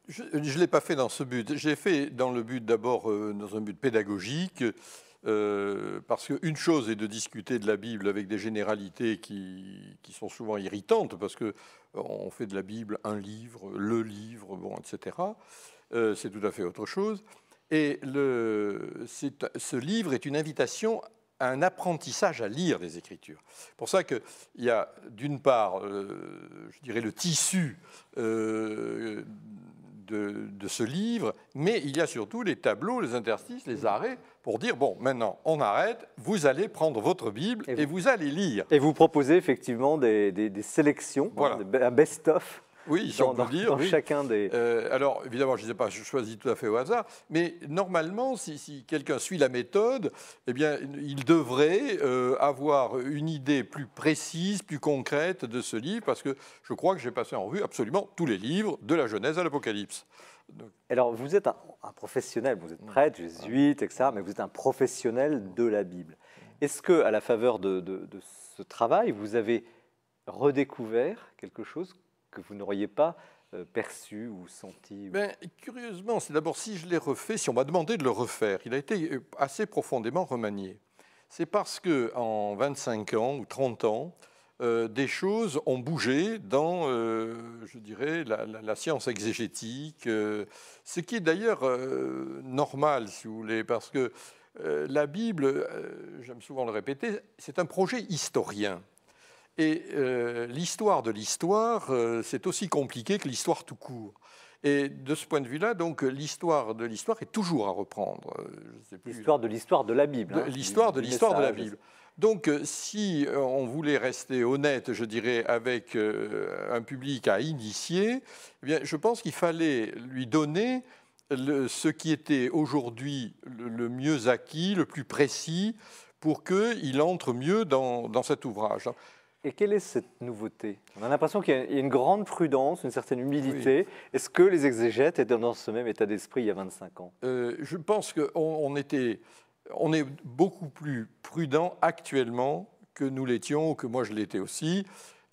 Je ne l'ai pas fait dans ce but. J'ai fait dans le but d'abord, euh, dans un but pédagogique, euh, parce qu'une chose est de discuter de la Bible avec des généralités qui, sont souvent irritantes, parce qu'on euh, fait de la Bible un livre, le livre, bon, etc. Euh, c'est tout à fait autre chose. Et le, ce livre est une invitation un apprentissage à lire des Écritures. Pour ça qu'il y a d'une part, euh, je dirais, le tissu euh, de, ce livre, mais il y a surtout les tableaux, les interstices, les arrêts pour dire, bon, maintenant, on arrête, vous allez prendre votre Bible et vous, allez lire. Et vous proposez effectivement des, sélections, un best-of oui, si dans, on peut dire, chacun des. Euh, alors, évidemment, je ne les ai pas choisis tout à fait au hasard, mais normalement, si, quelqu'un suit la méthode, eh bien, il devrait euh, avoir une idée plus précise, plus concrète de ce livre, parce que je crois que j'ai passé en revue absolument tous les livres, de la Genèse à l'Apocalypse. Alors, vous êtes un, professionnel, vous êtes mm. prêtre, jésuite, etc., mais vous êtes un professionnel de la Bible. Mm. Est-ce que, à la faveur de, de ce travail, vous avez redécouvert quelque chose que vous n'auriez pas euh, perçu ou senti ben, curieusement, c'est d'abord si je l'ai refait, si on m'a demandé de le refaire, il a été euh, assez profondément remanié. C'est parce que en 25 ans ou 30 ans, euh, des choses ont bougé dans, je dirais, la, science exégétique, ce qui est d'ailleurs normal, si vous voulez, parce que la Bible, j'aime souvent le répéter, c'est un projet historien. Et euh, l'histoire de l'histoire, euh, c'est aussi compliqué que l'histoire tout court. Et de ce point de vue-là, donc l'histoire de l'histoire est toujours à reprendre. Euh, l'histoire de l'histoire de la Bible. Hein, l'histoire de l'histoire de la Bible. Donc, si on voulait rester honnête, je dirais, avec un public à initier, eh bien, je pense qu'il fallait lui donner ce qui était aujourd'hui le, mieux acquis, le plus précis, pour qu'il entre mieux dans, dans cet ouvrage. Et quelle est cette nouveauté On a l'impression qu'il y a une grande prudence, une certaine humilité. Est-ce que les exégètes étaient dans ce même état d'esprit il y a 25 ans euh, Je pense qu'on on est beaucoup plus prudent actuellement que nous l'étions, ou que moi je l'étais aussi,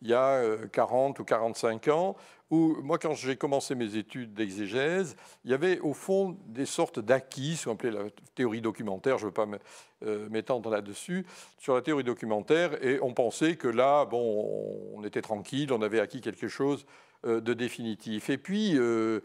il y a 40 euh, ou 45 ans où moi, quand j'ai commencé mes études d'exégèse, il y avait au fond des sortes d'acquis, ce qu'on appelait la théorie documentaire, je ne veux pas euh, m'étendre là-dessus, sur la théorie documentaire, et on pensait que là, bon, on était tranquille, on avait acquis quelque chose euh, de définitif. Et puis, euh,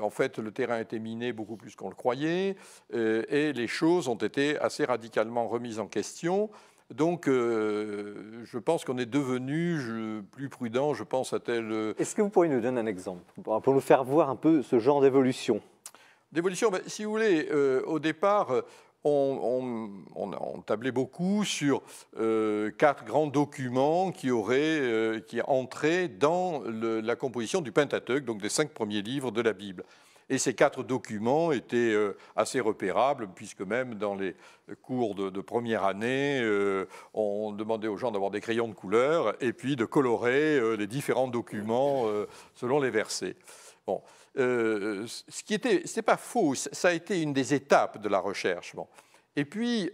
en fait, le terrain était miné beaucoup plus qu'on le croyait, et les choses ont été assez radicalement remises en question. Donc, euh, je pense qu'on est devenu plus prudent, je pense, à tel. Euh, Est-ce que vous pourriez nous donner un exemple pour nous faire voir un peu ce genre d'évolution D'évolution, ben, si vous voulez, euh, au départ, on, tablait beaucoup sur quatre grands documents qui auraient, qui entraient dans la composition du Pentateuque, donc des cinq premiers livres de la Bible. Et ces quatre documents étaient euh, assez repérables, puisque même dans les cours de, première année, euh, on demandait aux gens d'avoir des crayons de couleur et puis de colorer euh, les différents documents selon les versets. Bon. ce qui était, c'est pas faux, ça a été une des étapes de la recherche. Et puis,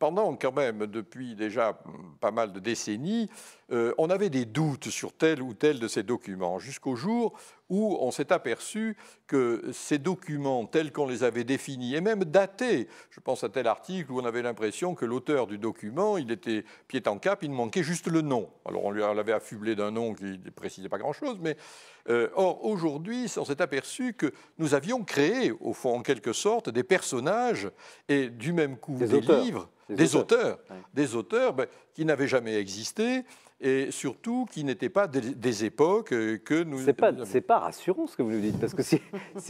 pendant quand même, depuis déjà pas mal de décennies, euh, on avait des doutes sur tel ou tel de ces documents, jusqu'au jour où on s'est aperçu que ces documents, tels qu'on les avait définis et même datés, je pense à tel article où on avait l'impression que l'auteur du document, il était pied en cap, il manquait juste le nom. Alors on l'avait affublé d'un nom qui ne précisait pas grand-chose, mais euh, or aujourd'hui, on s'est aperçu que nous avions créé, au fond, en quelque sorte, des personnages et du même coup des livres des, auteurs, des auteurs ben, qui n'avaient jamais existé et surtout qui n'étaient pas des, époques euh, que nous. C'est pas, c'est pas rassurant ce que vous nous dites, parce que si,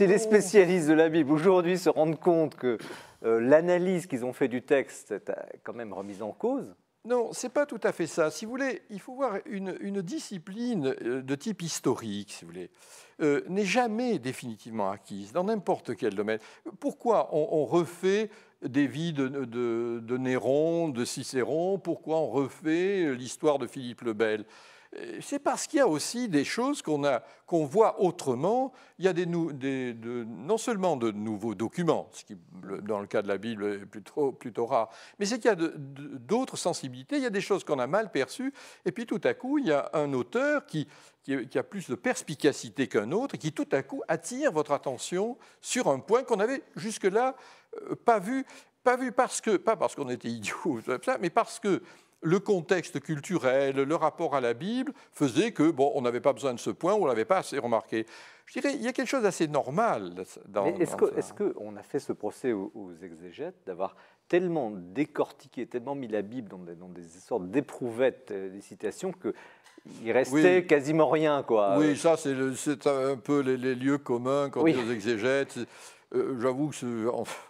les spécialistes de la Bible aujourd'hui se rendent compte que euh, l'analyse qu'ils ont fait du texte est euh, quand même remise en cause. Non, c'est pas tout à fait ça. Si vous voulez, il faut voir une, discipline de type historique, si vous voulez, n'est jamais définitivement acquise dans n'importe quel domaine. Pourquoi on, on refait des vies de, Néron, de Cicéron, pourquoi on refait l'histoire de Philippe le Bel c'est parce qu'il y a aussi des choses qu'on voit autrement. Il y a des, non seulement de nouveaux documents, ce qui, dans le cas de la Bible, est plutôt, rare, mais c'est qu'il y a d'autres sensibilités. Il y a des choses qu'on a mal perçues. Et puis tout à coup, il y a un auteur qui, qui a plus de perspicacité qu'un autre et qui tout à coup attire votre attention sur un point qu'on avait jusque-là euh, pas vu, pas vu parce que, pas parce qu'on était idiots, mais parce que le contexte culturel, le rapport à la Bible faisait que bon, on n'avait pas besoin de ce point, on l'avait pas assez remarqué. Je dirais, il y a quelque chose d'assez normal dans. est-ce qu'on a fait ce procès aux, exégètes d'avoir tellement décortiqué, tellement mis la Bible dans des, des sortes d'éprouvettes, euh, des citations que il restait quasiment rien, quoi. Oui, ça c'est un peu les, lieux communs quand oui. aux exégètes. Euh, j'avoue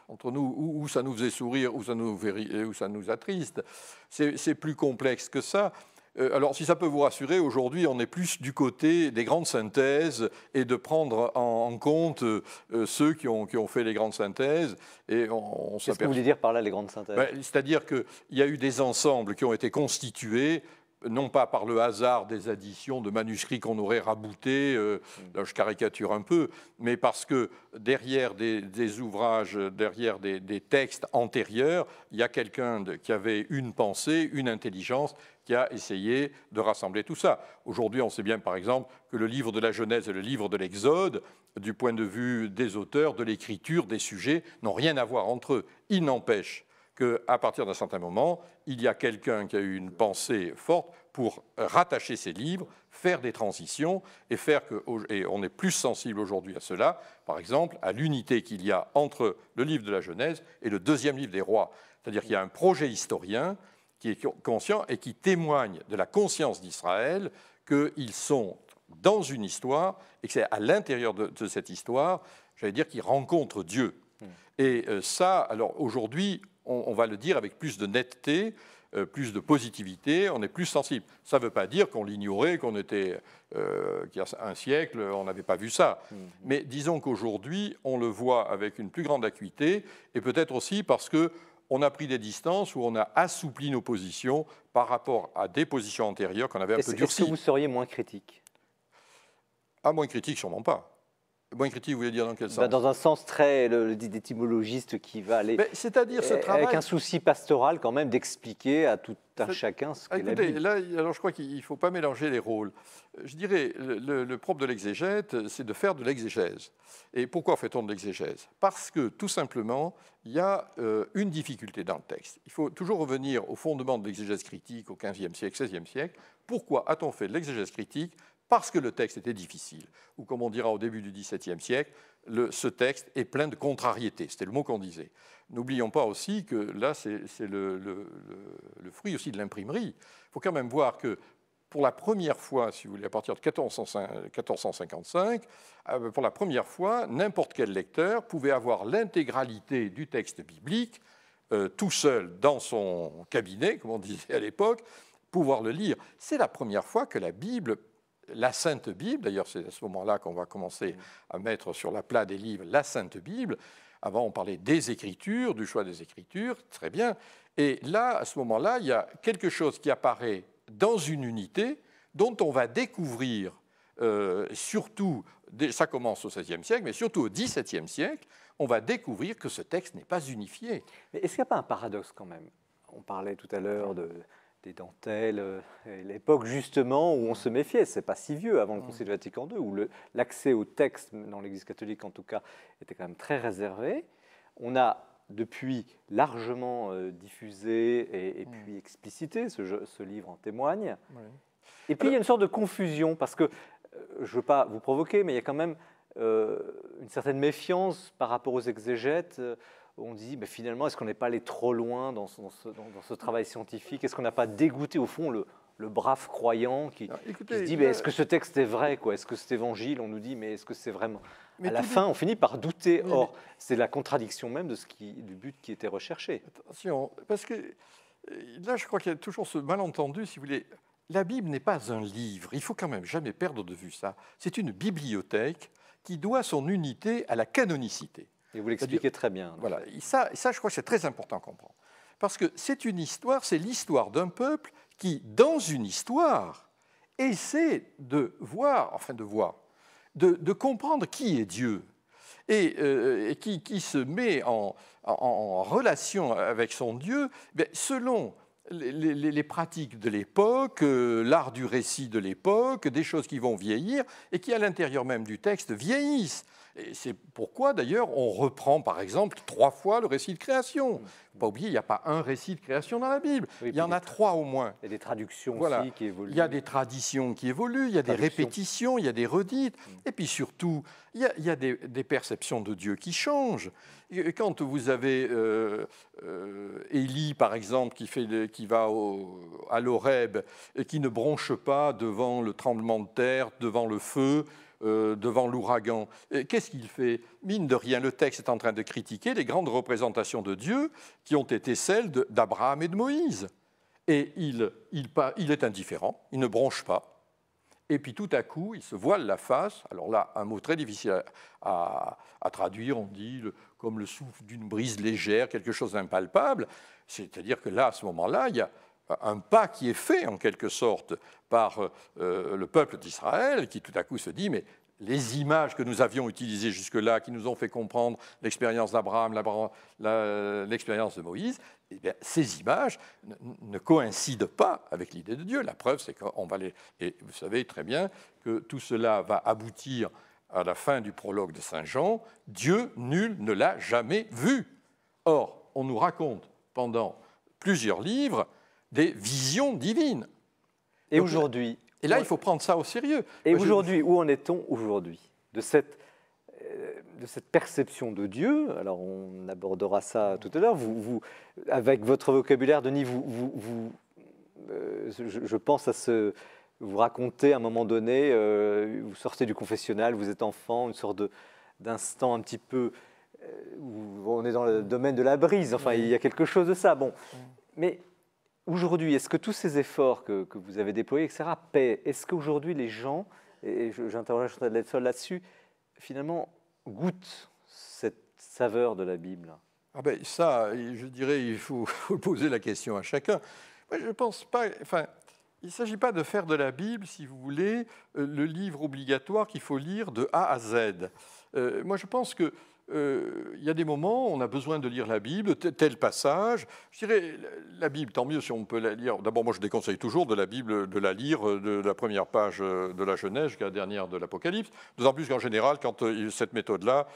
entre nous, où ça nous faisait sourire, ou ça nous, ou ça nous attriste. C'est plus complexe que ça. Euh, alors, si ça peut vous rassurer, aujourd'hui, on est plus du côté des grandes synthèses et de prendre en, compte euh, ceux qui ont, qui ont, fait les grandes synthèses. Et on, Qu'est-ce que vous voulez dire par là, les grandes synthèses ben, C'est-à-dire qu'il y a eu des ensembles qui ont été constitués non pas par le hasard des additions de manuscrits qu'on aurait raboutés, euh, je caricature un peu, mais parce que derrière des, ouvrages, derrière des, des, textes antérieurs, il y a quelqu'un qui avait une pensée, une intelligence, qui a essayé de rassembler tout ça. Aujourd'hui, on sait bien, par exemple, que le livre de la Genèse et le livre de l'Exode, du point de vue des auteurs, de l'écriture, des sujets, n'ont rien à voir entre eux. Il n'empêche qu'à partir d'un certain moment, il y a quelqu'un qui a eu une pensée forte pour rattacher ces livres, faire des transitions et faire que, et on est plus sensible aujourd'hui à cela, par exemple, à l'unité qu'il y a entre le livre de la Genèse et le deuxième livre des rois. C'est-à-dire qu'il y a un projet historien qui est conscient et qui témoigne de la conscience d'Israël qu'ils sont dans une histoire et que c'est à l'intérieur de cette histoire, j'allais dire, qu'ils rencontrent Dieu. Hmm. Et euh, ça, alors aujourd'hui, on, va le dire avec plus de netteté, euh, plus de positivité, on est plus sensible. Ça ne veut pas dire qu'on l'ignorait, qu'on était, euh, qu'il y a un siècle, on n'avait pas vu ça. Mm. Mais disons qu'aujourd'hui, on le voit avec une plus grande acuité, et peut-être aussi parce que on a pris des distances ou on a assoupli nos positions par rapport à des positions antérieures qu'on avait un peu durcies. Est-ce que vous seriez moins critique Ah, moins critique, sûrement pas. – Moins critique, vous voulez dire dans quel bah, sens Dans un sens très d'étymologiste qui va aller. C'est-à-dire ce travail. Avec un souci pastoral, quand même, d'expliquer à tout un chacun ce Là, alors je crois qu'il ne faut pas mélanger les rôles. Euh, je dirais, le, propre de l'exégète, euh, c'est de faire de l'exégèse. Et pourquoi fait-on de l'exégèse Parce que, tout simplement, il y a euh, une difficulté dans le texte. Il faut toujours revenir au fondement de l'exégèse critique au XVe siècle, XVIe siècle. Pourquoi a-t-on fait de l'exégèse critique parce que le texte était difficile, ou comme on dira au début du XVIIe siècle, le, ce texte est plein de contrariétés, c'était le mot qu'on disait. N'oublions pas aussi que là, c'est le, fruit aussi de l'imprimerie. Il faut quand même voir que pour la première fois, si vous voulez, à partir de 1455, euh, pour la première fois, n'importe quel lecteur pouvait avoir l'intégralité du texte biblique euh, tout seul dans son cabinet, comme on disait à l'époque, pouvoir le lire. C'est la première fois que la Bible la Sainte Bible, d'ailleurs c'est à ce moment-là qu'on va commencer à mettre sur la plat des livres la Sainte Bible, avant on parlait des Écritures, du choix des Écritures, très bien, et là, à ce moment-là, il y a quelque chose qui apparaît dans une unité dont on va découvrir, euh, surtout, ça commence au XVIe siècle, mais surtout au XVIIe siècle, on va découvrir que ce texte n'est pas unifié. Mais est-ce qu'il n'y a pas un paradoxe quand même On parlait tout à l'heure de des dentelles, euh, l'époque justement où on se méfiait, c'est pas si vieux avant le mm. Concile Vatican II, où l'accès au texte dans l'Église catholique en tout cas était quand même très réservé. On a depuis largement euh, diffusé et, mm. puis explicité, ce, livre en témoigne. Et puis il y a une sorte de confusion, parce que, euh, je veux pas vous provoquer, mais il y a quand même une certaine méfiance par rapport aux exégètes on dit ben, finalement, est-ce qu'on n'est pas allé trop loin dans, ce, travail scientifique Est-ce qu'on n'a pas dégoûté au fond le, brave croyant qui, se dit ben, est-ce que ce texte est vrai quoi Est-ce que cet évangile, on nous dit mais est-ce que c'est vraiment À la fin, on finit par douter. Or, c'est la contradiction même du but qui était recherché. Attention, parce que euh, là, je crois qu'il y a toujours ce malentendu, si vous voulez. La Bible n'est pas un livre. Il faut quand même jamais perdre de vue ça. C'est une bibliothèque qui doit son unité à la canonicité. Et vous l'expliquez très bien. Voilà, ça, ça, je crois que c'est très important à comprendre. Parce que c'est une histoire, c'est l'histoire d'un peuple qui, dans une histoire, essaie de voir, enfin de voir, de, comprendre qui est Dieu et, euh, qui, se met en, relation avec son Dieu ben, selon les, pratiques de l'époque, euh, l'art du récit de l'époque, des choses qui vont vieillir et qui, à l'intérieur même du texte, vieillissent c'est pourquoi, d'ailleurs, on reprend, par exemple, trois fois le récit de création. Mmh. Faut pas oublier, il n'y a pas un récit de création dans la Bible. il y en a trois au moins. Il y a des traductions qui évoluent. Il y a des traditions qui évoluent, il y a des répétitions, il y a des redites. Mmh. Et puis surtout, il y a, des, perceptions de Dieu qui changent. quand vous avez euh, euh, Élie, par exemple, qui, va à l'Oreb et qui ne bronche pas devant le tremblement de terre, devant le feu, euh, devant l'ouragan. Qu'est-ce qu'il fait Mine de rien, le texte est en train de critiquer les grandes représentations de Dieu qui ont été celles d'Abraham et de Moïse. Et il, est indifférent, il ne bronche pas. Et puis tout à coup, il se voile la face. Alors là, un mot très difficile à, traduire, on dit comme le souffle d'une brise légère, quelque chose d'impalpable. C'est-à-dire que là, à ce moment-là, il y a, un pas qui est fait en quelque sorte par euh, le peuple d'Israël, qui tout à coup se dit, mais les images que nous avions utilisées jusque-là, qui nous ont fait comprendre l'expérience d'Abraham, l'expérience de Moïse, eh bien, ces images ne coïncident pas avec l'idée de Dieu. La preuve, c'est qu'on va les... Et vous savez très bien que tout cela va aboutir à la fin du prologue de Saint Jean, Dieu, nul ne l'a jamais vu. Or, on nous raconte pendant plusieurs livres des visions divines. Et aujourd'hui Et là, il faut prendre ça au sérieux. Et aujourd'hui, où en est-on aujourd'hui de cette, euh, de cette perception de Dieu Alors, on abordera ça tout à l'heure. Vous, vous, avec votre vocabulaire, Denis, vous, vous, euh, je, pense à ce... Vous racontez à un moment donné, euh, vous sortez du confessionnal, vous êtes enfant, une sorte d'instant un petit peu où on est dans le domaine de la brise. Enfin, il y a quelque chose de ça. Bon, mais Aujourd'hui, est-ce que tous ces efforts que, vous avez déployés, etc., paient Est-ce qu'aujourd'hui, les gens, et j'interroge Chantal Letsol là-dessus, finalement goûtent cette saveur de la Bible ah ben ça, je dirais, il faut, poser la question à chacun. Moi, je pense pas. Enfin, il ne s'agit pas de faire de la Bible, si vous voulez, euh, le livre obligatoire qu'il faut lire de A à Z. Euh, moi, je pense que euh, il y a des moments où on a besoin de lire la Bible, tel passage. Je dirais, la Bible, tant mieux si on peut la lire. D'abord, moi, je déconseille toujours de la Bible de la lire euh, de la première page euh, de la Genèse jusqu'à la dernière de l'Apocalypse. D'autant plus qu'en général, quand cette méthode-là,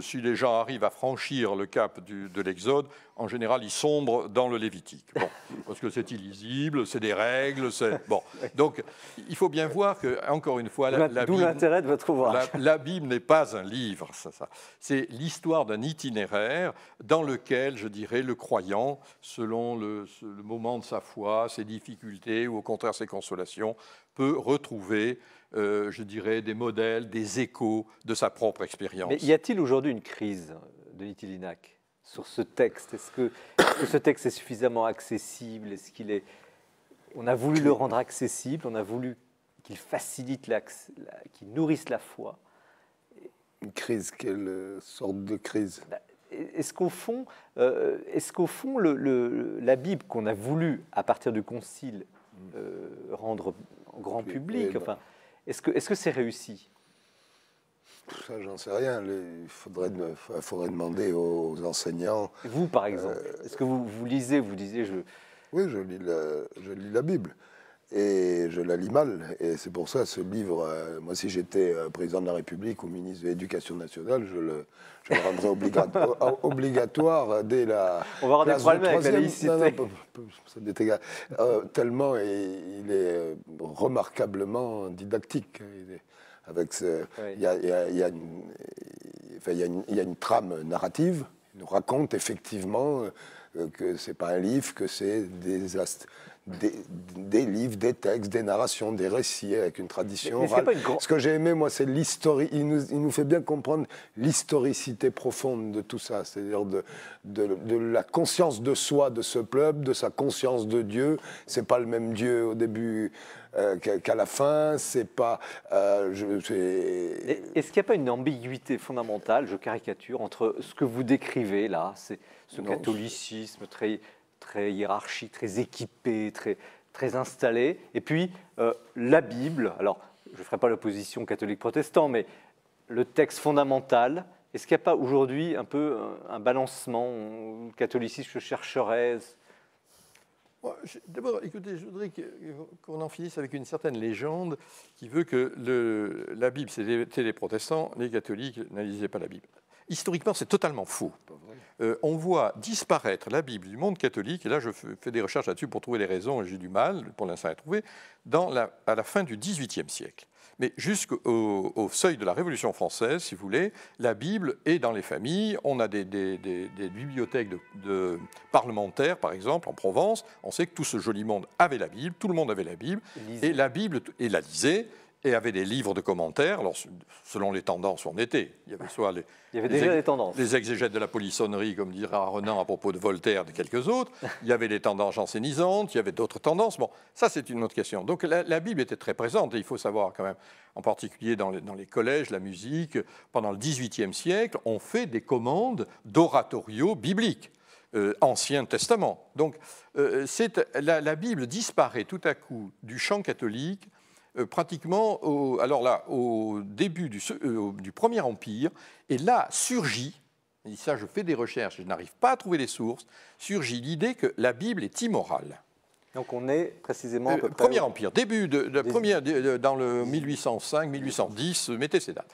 si les gens arrivent à franchir le cap de l'Exode, en général, il sombre dans le Lévitique. Bon, parce que c'est illisible, c'est des règles, c'est... Bon, donc, il faut bien voir que, encore une fois, la, Bible... l'intérêt de votre ouvrage. La, Bible n'est pas un livre, ça. ça. C'est l'histoire d'un itinéraire dans lequel, je dirais, le croyant, selon le, moment de sa foi, ses difficultés ou au contraire ses consolations, peut retrouver euh, je dirais, des modèles, des échos de sa propre expérience. Mais y a-t-il aujourd'hui une crise de l'Itilinac sur ce texte Est-ce que, ce texte est suffisamment accessible On a voulu le rendre accessible, on a voulu qu'il facilite qu'il nourrisse la foi. Une crise, quelle sorte de crise bah, Est-ce qu'au fond, euh, est-ce qu'au fond la Bible qu'on a voulu à partir du Concile euh, rendre grand public, enfin, bah. est-ce que c'est réussi ça, j'en sais rien. Il faudrait, faudrait, demander aux enseignants. Vous, par euh, exemple, est-ce que vous, vous, lisez Vous disiez… – je... Oui, je lis, la, Bible. Et je la lis mal. Et c'est pour ça, ce livre, euh, moi, si j'étais euh, président de la République ou ministre de l'Éducation nationale, je le, je rendrais obligatoire dès la. On va avoir des problèmes avec la laïcité. tellement il, il est remarquablement didactique. Avec ce, il y a une trame narrative. qui nous raconte effectivement euh, que c'est pas un livre, que c'est des, astres des, livres, des textes, des narrations, des récits avec une tradition orale. Ce que j'ai aimé, moi, c'est l'histoire. Il nous, il nous, fait bien comprendre l'historicité profonde de tout ça, c'est-à-dire de, de, la conscience de soi de ce peuple, de sa conscience de Dieu. C'est pas le même Dieu au début. Euh, qu'à la fin, c'est pas. Euh, est-ce qu'il n'y a pas une ambiguïté fondamentale, je caricature, entre ce que vous décrivez là, c'est ce catholicisme très très hiérarchique, très équipé, très, très installé. Et puis, euh, la Bible, alors je ne ferai pas l'opposition catholique-protestant, mais le texte fondamental, est-ce qu'il n'y a pas aujourd'hui un peu un balancement catholiciste catholicisme D'abord, écoutez, je voudrais qu'on en finisse avec une certaine légende qui veut que la Bible, c'est les protestants, les catholiques n'analysaient pas la Bible. Historiquement, c'est totalement faux. Euh, on voit disparaître la Bible du monde catholique, et là je fais des recherches là-dessus pour trouver les raisons, et j'ai du mal pour l'instant à trouver, à la fin du XVIIIe siècle. Mais jusqu'au seuil de la Révolution française, si vous voulez, la Bible est dans les familles. On a des, bibliothèques parlementaires, par exemple, en Provence. On sait que tout ce joli monde avait la Bible, tout le monde avait la Bible, et la Bible et la lisait et avait des livres de commentaires. Alors, selon les tendances, on était. Il y avait soit les, des les exégètes de la polissonnerie, comme dira Renan à propos de Voltaire, et de quelques autres. Il y avait des tendances jansénisantes, il y avait d'autres tendances. Bon, ça, c'est une autre question. Donc, la, Bible était très présente, et il faut savoir quand même, en particulier dans les, dans les collèges, la musique, pendant le XVIIIe siècle, on fait des commandes d'oratorios bibliques. Euh, Ancien Testament. Donc, euh, la, la Bible disparaît tout à coup du chant catholique euh, pratiquement au, alors là, au début euh, du, Premier Empire, et là surgit, et ça je fais des recherches, je n'arrive pas à trouver les sources, surgit l'idée que la Bible est immorale. Donc on est précisément à euh, Premier Empire, début de, dans le 1805, 1810, mettez ces dates.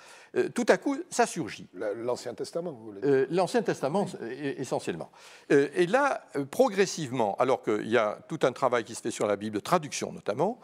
tout à coup, ça surgit. L'Ancien Testament, vous voulez L'Ancien Testament, e, essentiellement. et là, progressivement, alors qu'il y a tout un travail qui se fait sur la Bible, traduction notamment,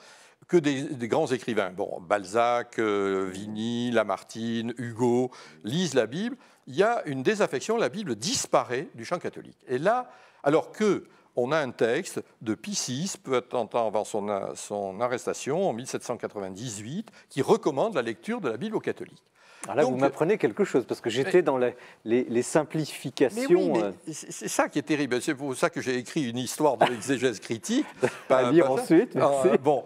que des, grands écrivains. Bon, Balzac, euh, Vigny, Lamartine, Hugo lisent la Bible. Il y a une désaffection, la Bible disparaît du champ catholique. Et là, alors que on a un texte de Piscis, peu de temps avant son, son arrestation, en 1798, qui recommande la lecture de la Bible aux catholiques. Alors ah, là, vous euh, m'apprenez quelque chose, parce que j'étais dans les, simplifications. Oui, euh. c'est ça qui est terrible. C'est pour ça que j'ai écrit une histoire de l'exégèse critique. Euh, à lire ensuite, ah, merci. bon.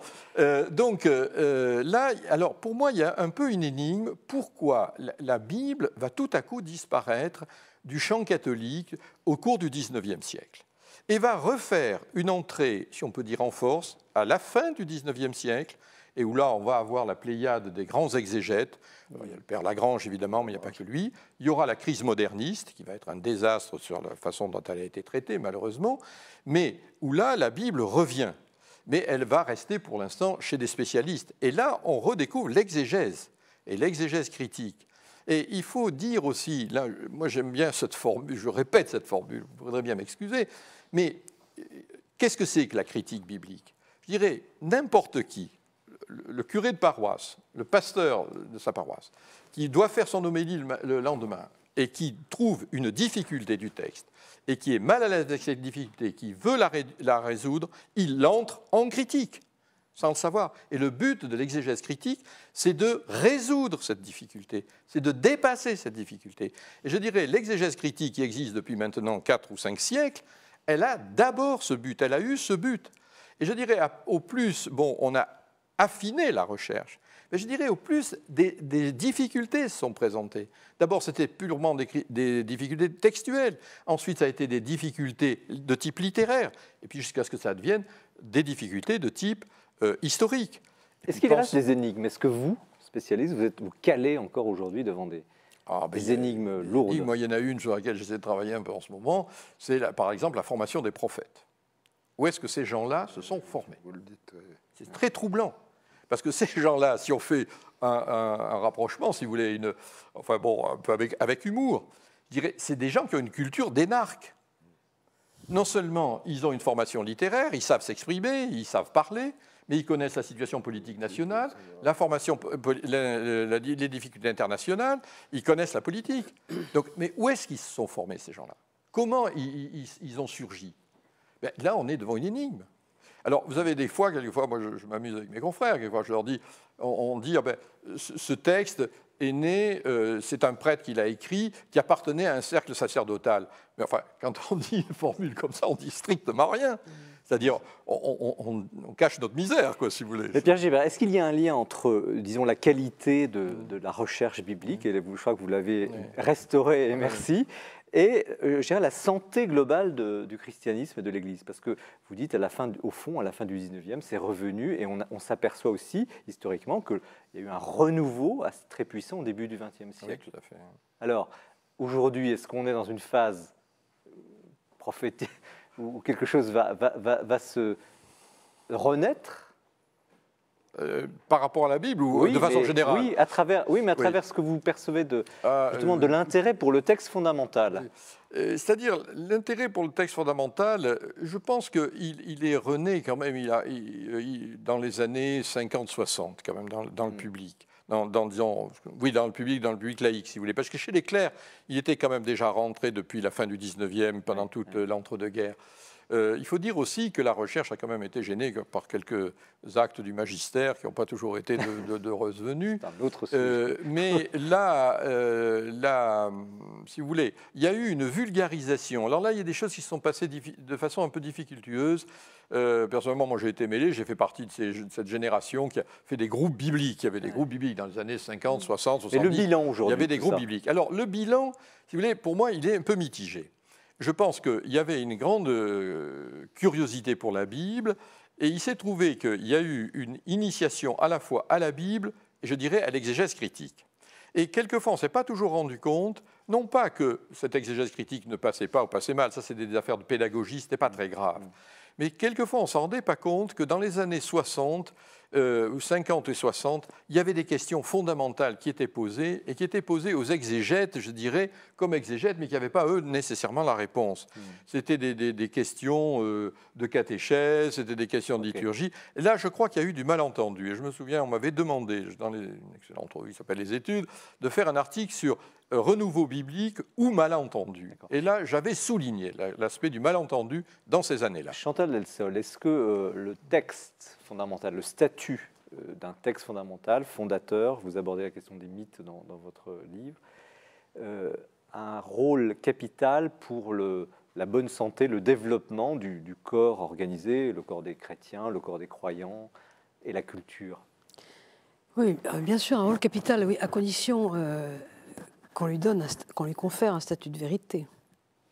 donc là, alors pour moi, il y a un peu une énigme. Pourquoi la, la Bible va tout à coup disparaître du champ catholique au cours du XIXe siècle et va refaire une entrée, si on peut dire en force, à la fin du XIXe siècle, et où là, on va avoir la pléiade des grands exégètes. il y a le père Lagrange, évidemment, mais il n'y a pas que lui. Il y aura la crise moderniste, qui va être un désastre sur la façon dont elle a été traitée, malheureusement, mais où là, la Bible revient. Mais elle va rester pour l'instant chez des spécialistes. Et là, on redécouvre l'exégèse et l'exégèse critique. Et il faut dire aussi, là, moi j'aime bien cette formule, je répète cette formule, vous voudrez bien m'excuser, mais qu'est-ce que c'est que la critique biblique Je dirais, n'importe qui le curé de paroisse, le pasteur de sa paroisse, qui doit faire son homélie le lendemain et qui trouve une difficulté du texte et qui est mal à l'aise avec cette difficulté, qui veut la, résoudre, il entre en critique, sans le savoir. Et le but de l'exégèse critique, c'est de résoudre cette difficulté, c'est de dépasser cette difficulté. Et je dirais, l'exégèse critique qui existe depuis maintenant 4 ou 5 siècles, elle a d'abord ce but, elle a eu ce but. Et je dirais, au plus, bon, on a affiner la recherche. Mais je dirais au plus, des, difficultés se sont présentées. D'abord, c'était purement des, difficultés textuelles. Ensuite, ça a été des difficultés de type littéraire. Et puis, jusqu'à ce que ça devienne des difficultés de type euh, historique. Est-ce qu'il reste des énigmes Est-ce que vous, spécialiste, vous êtes vous calé encore aujourd'hui devant des, ah, ben, des énigmes lourdes Moi, il y en a une sur laquelle j'essaie de travailler un peu en ce moment. C'est, par exemple, la formation des prophètes. Où est-ce que ces gens-là se sont formés euh, C'est très troublant. Parce que ces gens-là, si on fait un, rapprochement, si vous voulez, enfin bon, un peu avec, humour, je dirais, c'est des gens qui ont une culture d'énarque. Non seulement ils ont une formation littéraire, ils savent s'exprimer, ils savent parler, mais ils connaissent la situation politique nationale, la formation, les difficultés internationales, ils connaissent la politique. Donc, mais où est-ce qu'ils se sont formés, ces gens-là Comment ils, ont surgi ben, Là, on est devant une énigme. Alors, vous avez des fois, fois, moi je, m'amuse avec mes confrères, quelquefois je leur dis, on, dit, ah ben, ce, texte est né, euh, c'est un prêtre qui l'a écrit, qui appartenait à un cercle sacerdotal. Mais enfin, quand on dit une formule comme ça, on dit strictement rien. C'est-à-dire, on, cache notre misère, quoi, si vous voulez. Mais Pierre est-ce qu'il y a un lien entre, disons, la qualité de, la recherche biblique, et je crois que vous l'avez restaurée, et merci, et euh, je la santé globale du christianisme et de l'Église. Parce que vous dites, à la fin, au fond, à la fin du 19e, c'est revenu et on, s'aperçoit aussi, historiquement, qu'il y a eu un renouveau très puissant au début du 20e siècle. tout à fait. Hein. Alors, aujourd'hui, est-ce qu'on est dans une phase euh, prophétique où quelque chose va se renaître euh, par rapport à la Bible ou de façon générale Oui, à travers, oui, mais à travers ce que vous percevez de, ah, euh, de l'intérêt pour le texte fondamental. Euh, c'est-à-dire l'intérêt pour le texte fondamental, je pense qu'il est rené quand même il a, dans les années 50-60, quand même, dans, le mm. public. Dans, oui, dans le public, dans le public laïque, si vous voulez. Parce que chez les clercs, il était quand même déjà rentré depuis la fin du 19e, pendant toute l'entre-deux-guerres. Euh, il faut dire aussi que la recherche a quand même été gênée par quelques actes du magistère qui n'ont pas toujours été de, de, euh, mais là, euh, si vous voulez, il y a eu une vulgarisation. Alors là, il y a des choses qui se sont passées de façon un peu difficultueuse. personnellement, moi j'ai été mêlé, j'ai fait partie de, cette génération qui a fait des groupes bibliques. Il y avait des groupes bibliques dans les années 50, 60, 70. Et le bilan aujourd'hui. Il y avait des groupes bibliques. Alors le bilan, si vous voulez, pour moi, il est un peu mitigé je pense qu'il y avait une grande euh, curiosité pour la Bible, et il s'est trouvé qu'il y a eu une initiation à la fois à la Bible, et je dirais à l'exégèse critique. Et quelquefois, on ne s'est pas toujours rendu compte, non pas que cette exégèse critique ne passait pas ou passait mal, ça c'est des affaires de pédagogie, ce n'était pas très grave, mm. mais quelquefois on ne s'en rendait pas compte que dans les années 60, euh, 50 et 60, il y avait des questions fondamentales qui étaient posées et qui étaient posées aux exégètes, je dirais, comme exégètes, mais qui n'avaient pas, eux, nécessairement la réponse. Hmm. C'était des, questions euh, de catéchèse, c'était des questions de liturgie. là, je crois qu'il y a eu du malentendu. Et je me souviens, on m'avait demandé, dans une excellente revue qui s'appelle Les Études, de faire un article sur renouveau biblique ou malentendu. Et là, j'avais souligné l'aspect du malentendu dans ces années-là. Chantal Delsol, est-ce que euh, le texte fondamental, le statut euh, d'un texte fondamental, fondateur, vous abordez la question des mythes dans, votre livre, euh, a un rôle capital pour le, la bonne santé, le développement du, corps organisé, le corps des chrétiens, le corps des croyants et la culture oui, bien sûr, un rôle capital, oui, à condition qu'on lui, donne qu'on lui confère un statut de vérité.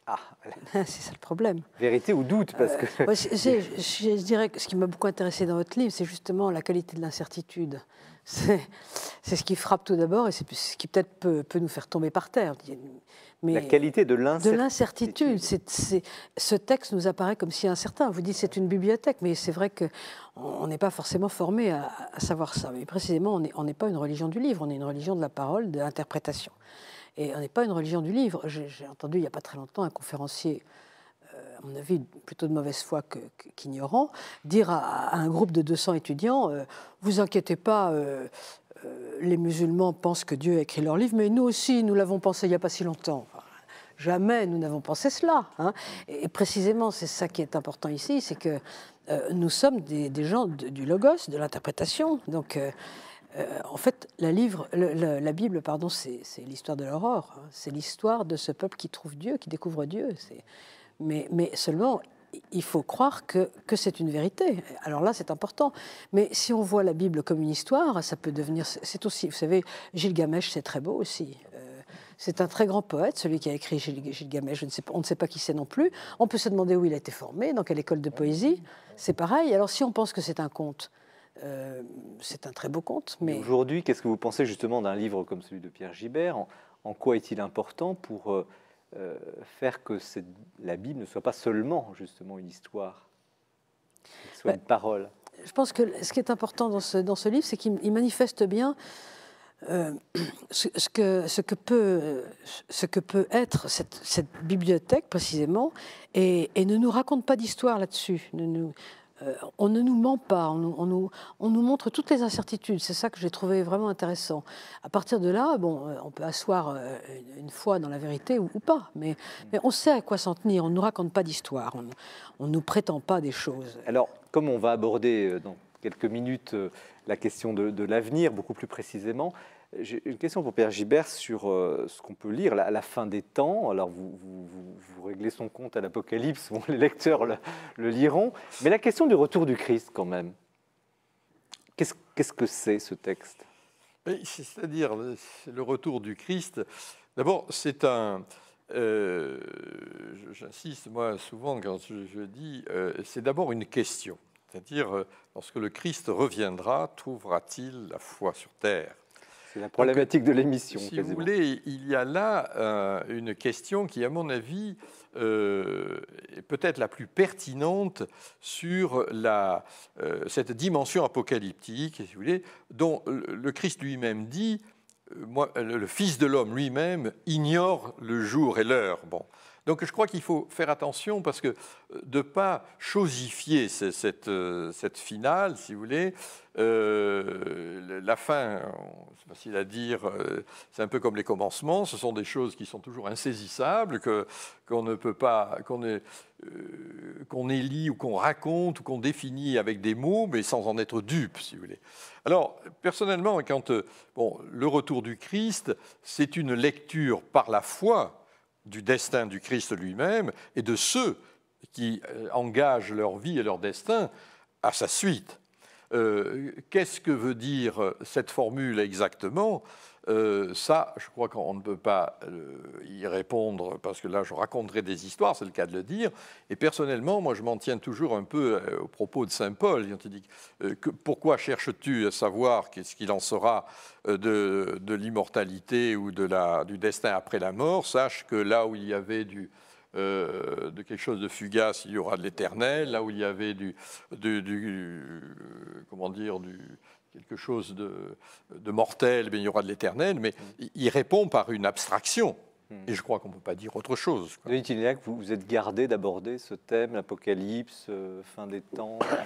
Ah, c'est ça le problème. Vérité ou doute, euh, parce que. je, dirais que ce qui m'a beaucoup intéressé dans votre livre, c'est justement la qualité de l'incertitude. C'est ce qui frappe tout d'abord et c'est ce qui peut-être peut, nous faire tomber par terre. Mais la qualité de l'incertitude. De l'incertitude. Ce texte nous apparaît comme si incertain. Vous dites c'est une bibliothèque, mais c'est vrai qu'on n'est pas forcément formé à, à, savoir ça. Mais précisément, on n'est pas une religion du livre, on est une religion de la parole, de l'interprétation. Et on n'est pas une religion du livre. J'ai entendu il n'y a pas très longtemps un conférencier euh, à mon avis, plutôt de mauvaise foi qu'ignorant, dire à, un groupe de 200 étudiants euh, Vous inquiétez pas, euh, les musulmans pensent que Dieu a écrit leur livre, mais nous aussi, nous l'avons pensé il n'y a pas si longtemps. jamais nous n'avons pensé cela. Hein. Et, précisément, c'est ça qui est important ici c'est que nous sommes des, gens du logos, de l'interprétation. Donc. Euh, en fait, la, Bible, pardon, c'est l'histoire de l'aurore. Hein. C'est l'histoire de ce peuple qui trouve Dieu, qui découvre Dieu. Mais, seulement, il faut croire que, c'est une vérité. Alors là, c'est important. Mais si on voit la Bible comme une histoire, ça peut devenir. C'est aussi, vous savez, Gilgamesh, c'est très beau aussi. Euh, c'est un très grand poète, celui qui a écrit Gilgamesh. Je on ne sait pas qui c'est non plus. On peut se demander où il a été formé, dans quelle école de poésie. C'est pareil. Alors si on pense que c'est un conte, euh, c'est un très beau conte. Mais... Aujourd'hui, qu'est-ce que vous pensez justement d'un livre comme celui de Pierre Gibert en, quoi est-il important pour euh, euh, faire que la Bible ne soit pas seulement justement une histoire, soit bah, une parole Je pense que ce qui est important dans ce, livre, c'est qu'il manifeste bien ce, que, ce, que peut, ce que peut être cette, bibliothèque précisément, et, ne nous raconte pas d'histoire là-dessus. Ne nous, euh, on ne nous ment pas, on nous, montre toutes les incertitudes. C'est ça que j'ai trouvé vraiment intéressant. À partir de là, euh, on peut asseoir euh, une foi dans la vérité ou, pas, mais, on sait à quoi s'en tenir. On nous raconte pas d'histoire, on ne nous prétend pas des choses. Alors, comme on va aborder dans quelques minutes la question de l'avenir, beaucoup plus précisément, j'ai une question pour Pierre Gibert sur euh, ce qu'on peut lire à la fin des temps. Alors, vous, vous, réglez son compte à l'Apocalypse, les lecteurs le, liront. Mais la question du retour du Christ, quand même, qu'est-ce, que c'est ce texte C'est-à-dire le, retour du Christ. D'abord, c'est un. Euh, j'insiste, moi, souvent, quand je, dis, euh, c'est d'abord une question. C'est-à-dire, lorsque le Christ reviendra, trouvera-t-il la foi sur terre c'est la problématique de l'émission. Si vous voulez, il y a là euh, une question qui, à mon avis, euh, est peut-être la plus pertinente sur la, euh, cette dimension apocalyptique, si vous voulez, dont le Christ lui-même dit, le Fils de l'homme lui-même ignore le jour et l'heure. Bon. Donc je crois qu'il faut faire attention parce que euh, de ne pas chosifier euh, cette, finale, si vous voulez, euh, la fin, c'est facile à dire, c'est un peu comme les commencements, ce sont des choses qui sont toujours insaisissables, qu'on ne peut pas, qu'on, qu'on élit ou qu'on raconte ou qu'on définit avec des mots, mais sans en être dupe, si vous voulez. Alors, personnellement, quand bon, le retour du Christ, c'est une lecture par la foi, du destin du Christ lui-même et de ceux qui euh, engagent leur vie et leur destin à sa suite. Euh, qu'est-ce que veut dire euh, cette formule exactement euh, ça, je crois qu'on ne peut pas euh, y répondre parce que là, je raconterai des histoires, c'est le cas de le dire. Et personnellement, moi, je m'en tiens toujours un peu euh, au propos de saint Paul. Il dit pourquoi cherches-tu à savoir qu'est-ce qu'il en sera de, de l'immortalité ou de la, du destin après la mort Sache que là où il y avait du, de quelque chose de fugace, il y aura de l'éternel. Là où il y avait du, du, du comment dire, du, quelque chose de, mortel, mais il y aura de l'éternel, mais mm. il répond par une abstraction. Mm. Et je crois qu'on ne peut pas dire autre chose. Denis Tignac, vous, vous êtes gardé d'aborder ce thème, l'apocalypse, euh, fin des temps euh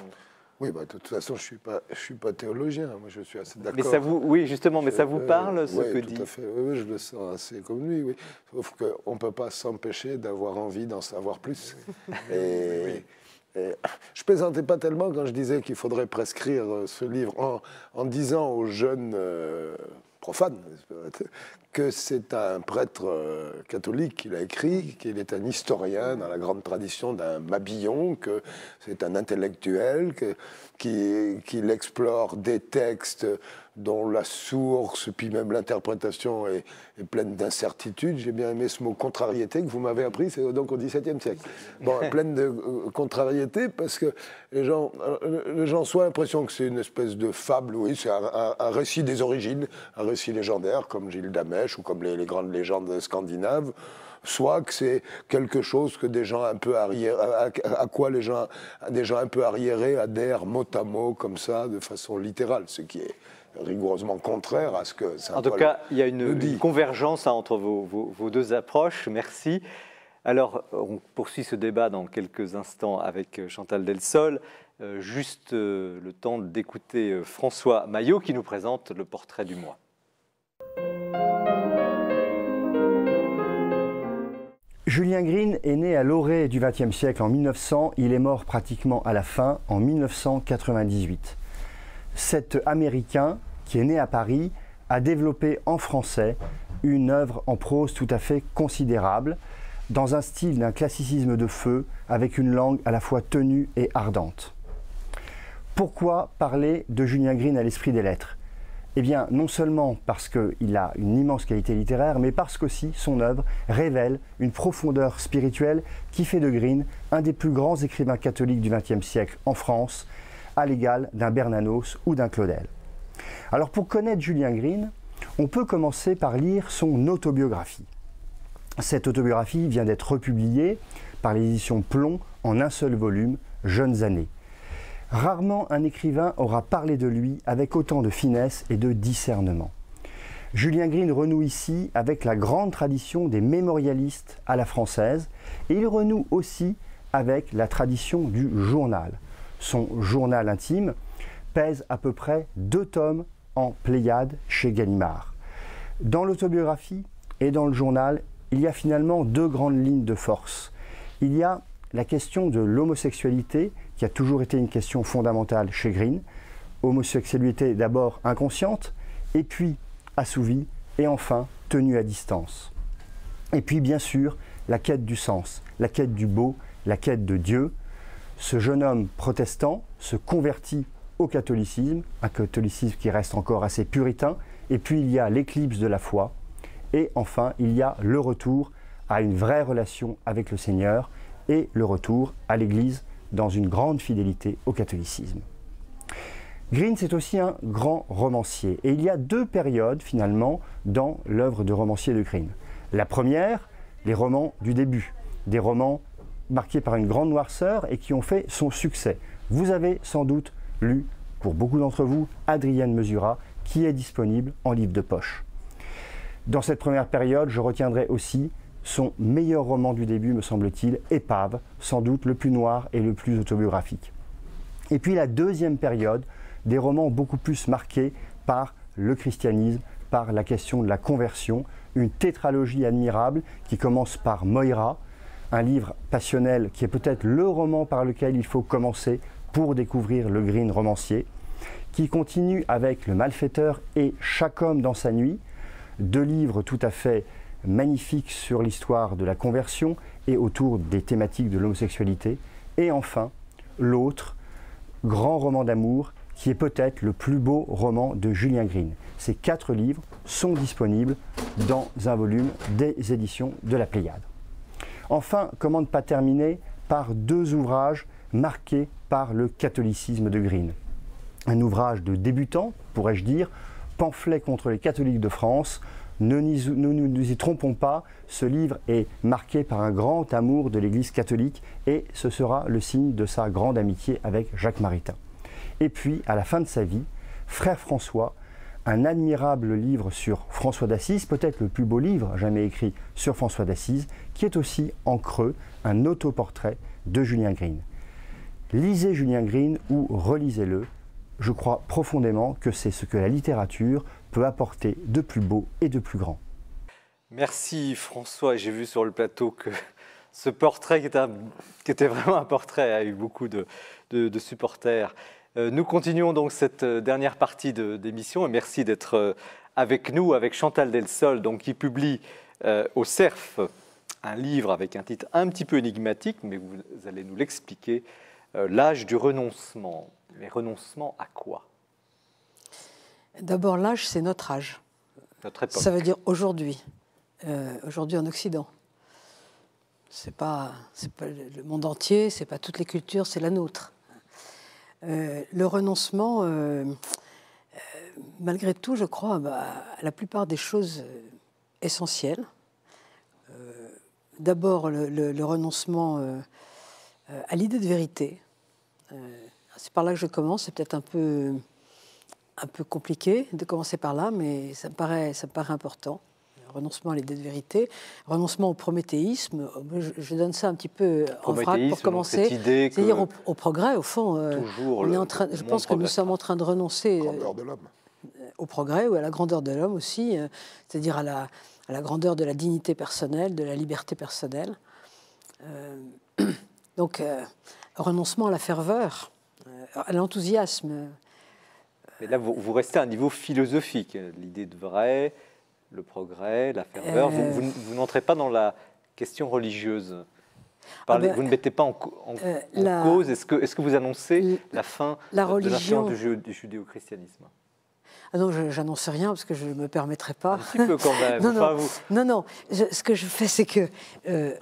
Oui, bah, de toute façon, je ne suis, pas, je suis pas théologien, moi je suis assez d'accord. Mais ça vous, oui, justement, mais ça vous euh, parle, ce ouais, que tout dit à fait. Oui, je le sens assez comme lui, oui. Sauf qu'on ne peut pas s'empêcher d'avoir envie d'en savoir plus. et, oui je plaisantais pas tellement quand je disais qu'il faudrait prescrire euh, ce livre en, disant aux jeunes euh, profanes que c'est un prêtre euh, catholique qui l'a écrit, qu'il est un historien dans la grande tradition d'un Mabillon, que c'est un intellectuel, que qu'il qui explore des textes dont la source, puis même l'interprétation est, pleine d'incertitudes. J'ai bien aimé ce mot contrariété que vous m'avez appris, c'est donc au XVIIe siècle. Bon, pleine de euh, contrariété parce que les gens, euh, les soient l'impression que c'est une espèce de fable, oui, c'est un, récit des origines, un récit légendaire comme Gilles Damèche ou comme les grandes légendes scandinaves soit que c'est quelque chose que des gens un peu arriérés, à, quoi les gens, des gens un peu arriérés adhèrent mot à mot comme ça, de façon littérale, ce qui est rigoureusement contraire à ce que ça En tout cas, il y a une, convergence hein, entre vos, deux approches. Merci. Alors, on poursuit ce débat dans quelques instants avec euh, Chantal Delsol. Euh, juste euh, le temps d'écouter François Maillot qui nous présente le portrait du mois. Julien Green est né à l'orée du XXe siècle en 1900, il est mort pratiquement à la fin en 1998. Cet Américain, qui est né à Paris, a développé en français une œuvre en prose tout à fait considérable, dans un style d'un classicisme de feu, avec une langue à la fois tenue et ardente. Pourquoi parler de Julien Green à l'esprit des lettres eh bien, non seulement parce qu'il a une immense qualité littéraire, mais parce qu'aussi son œuvre révèle une profondeur spirituelle qui fait de Green un des plus grands écrivains catholiques du XXe siècle en France, à l'égal d'un Bernanos ou d'un Claudel. Alors pour connaître Julien Green, on peut commencer par lire son autobiographie. Cette autobiographie vient d'être republiée par l'édition Plomb en un seul volume, Jeunes années. Rarement un écrivain aura parlé de lui avec autant de finesse et de discernement. Julien Green renoue ici avec la grande tradition des mémorialistes à la française et il renoue aussi avec la tradition du journal. Son journal intime pèse à peu près deux tomes en Pléiade chez Gallimard. Dans l'autobiographie et dans le journal, il y a finalement deux grandes lignes de force. Il y a la question de l'homosexualité qui a toujours été une question fondamentale chez Green. Homosexualité d'abord inconsciente, et puis assouvie, et enfin tenue à distance. Et puis bien sûr, la quête du sens, la quête du beau, la quête de Dieu. Ce jeune homme protestant se convertit au catholicisme, un catholicisme qui reste encore assez puritain, et puis il y a l'éclipse de la foi, et enfin il y a le retour à une vraie relation avec le Seigneur et le retour à l'Église dans une grande fidélité au catholicisme. Green, c'est aussi un grand romancier, et il y a deux périodes finalement dans l'œuvre de romancier de Green. La première, les romans du début, des romans marqués par une grande noirceur et qui ont fait son succès. Vous avez sans doute lu, pour beaucoup d'entre vous, Adrienne Mesura, qui est disponible en livre de poche. Dans cette première période, je retiendrai aussi son meilleur roman du début, me semble-t-il, Épave, sans doute le plus noir et le plus autobiographique. Et puis la deuxième période, des romans beaucoup plus marqués par le christianisme, par la question de la conversion, une tétralogie admirable qui commence par Moira, un livre passionnel qui est peut-être le roman par lequel il faut commencer pour découvrir le green romancier, qui continue avec Le malfaiteur et Chaque homme dans sa nuit, deux livres tout à fait magnifique sur l'histoire de la conversion et autour des thématiques de l'homosexualité. Et enfin, l'autre, grand roman d'amour, qui est peut-être le plus beau roman de Julien Green. Ces quatre livres sont disponibles dans un volume des éditions de la Pléiade. Enfin, comment ne pas terminer par deux ouvrages marqués par le catholicisme de Green. Un ouvrage de débutant, pourrais-je dire, pamphlet contre les catholiques de France, ne nous, y trompons pas, ce livre est marqué par un grand amour de l'Église catholique et ce sera le signe de sa grande amitié avec Jacques Maritain. Et puis, à la fin de sa vie, Frère François, un admirable livre sur François d'Assise, peut-être le plus beau livre jamais écrit sur François d'Assise, qui est aussi en creux un autoportrait de Julien Green. Lisez Julien Green ou relisez-le, je crois profondément que c'est ce que la littérature peut apporter de plus beau et de plus grand. Merci François, j'ai vu sur le plateau que ce portrait qui, était vraiment un portrait a eu beaucoup de, supporters. Euh, nous continuons donc cette euh, dernière partie d'émission et merci d'être euh, avec nous, avec Chantal Delsol, donc, qui publie au CERF un livre avec un titre un petit peu énigmatique, mais vous allez nous l'expliquer, L'âge du renoncement. Mais renoncement à quoi D'abord, l'âge, c'est notre âge. Ça veut dire aujourd'hui. Euh, aujourd'hui en Occident. C'est pas, pas le monde entier, c'est pas toutes les cultures, c'est la nôtre. Euh, le renoncement, euh, malgré tout, je crois, bah, à la plupart des choses essentielles. D'abord, le, le, renoncement à l'idée de vérité. c'est par là que je commence, c'est peut-être un peu un peu compliqué de commencer par là, mais ça me paraît, ça paraît important. Renoncement à l'idée de vérité, renoncement au prométhéisme. Je, donne ça un petit peu en vrac pour commencer. C'est-à-dire au, progrès, au fond. Euh, on est en train, je pense que nous sommes en train de renoncer euh, euh, au progrès ou à la grandeur de l'homme aussi, c'est-à-dire à la, la grandeur de la dignité personnelle, de la liberté personnelle. donc, renoncement à la ferveur, à l'enthousiasme mais là, vous, restez à un niveau philosophique. L'idée de vrai, le progrès, la ferveur. Vous, vous, euh. n'entrez pas dans la question religieuse. Ah ben, vous ne mettez pas en, euh, cause, est-ce que, est que, vous annoncez la fin la religion, du du, judéo-christianisme ah non, j'annonce rien parce que je ne me permettrai pas. quand même, non, non, Non, ce que je fais, c'est que euh,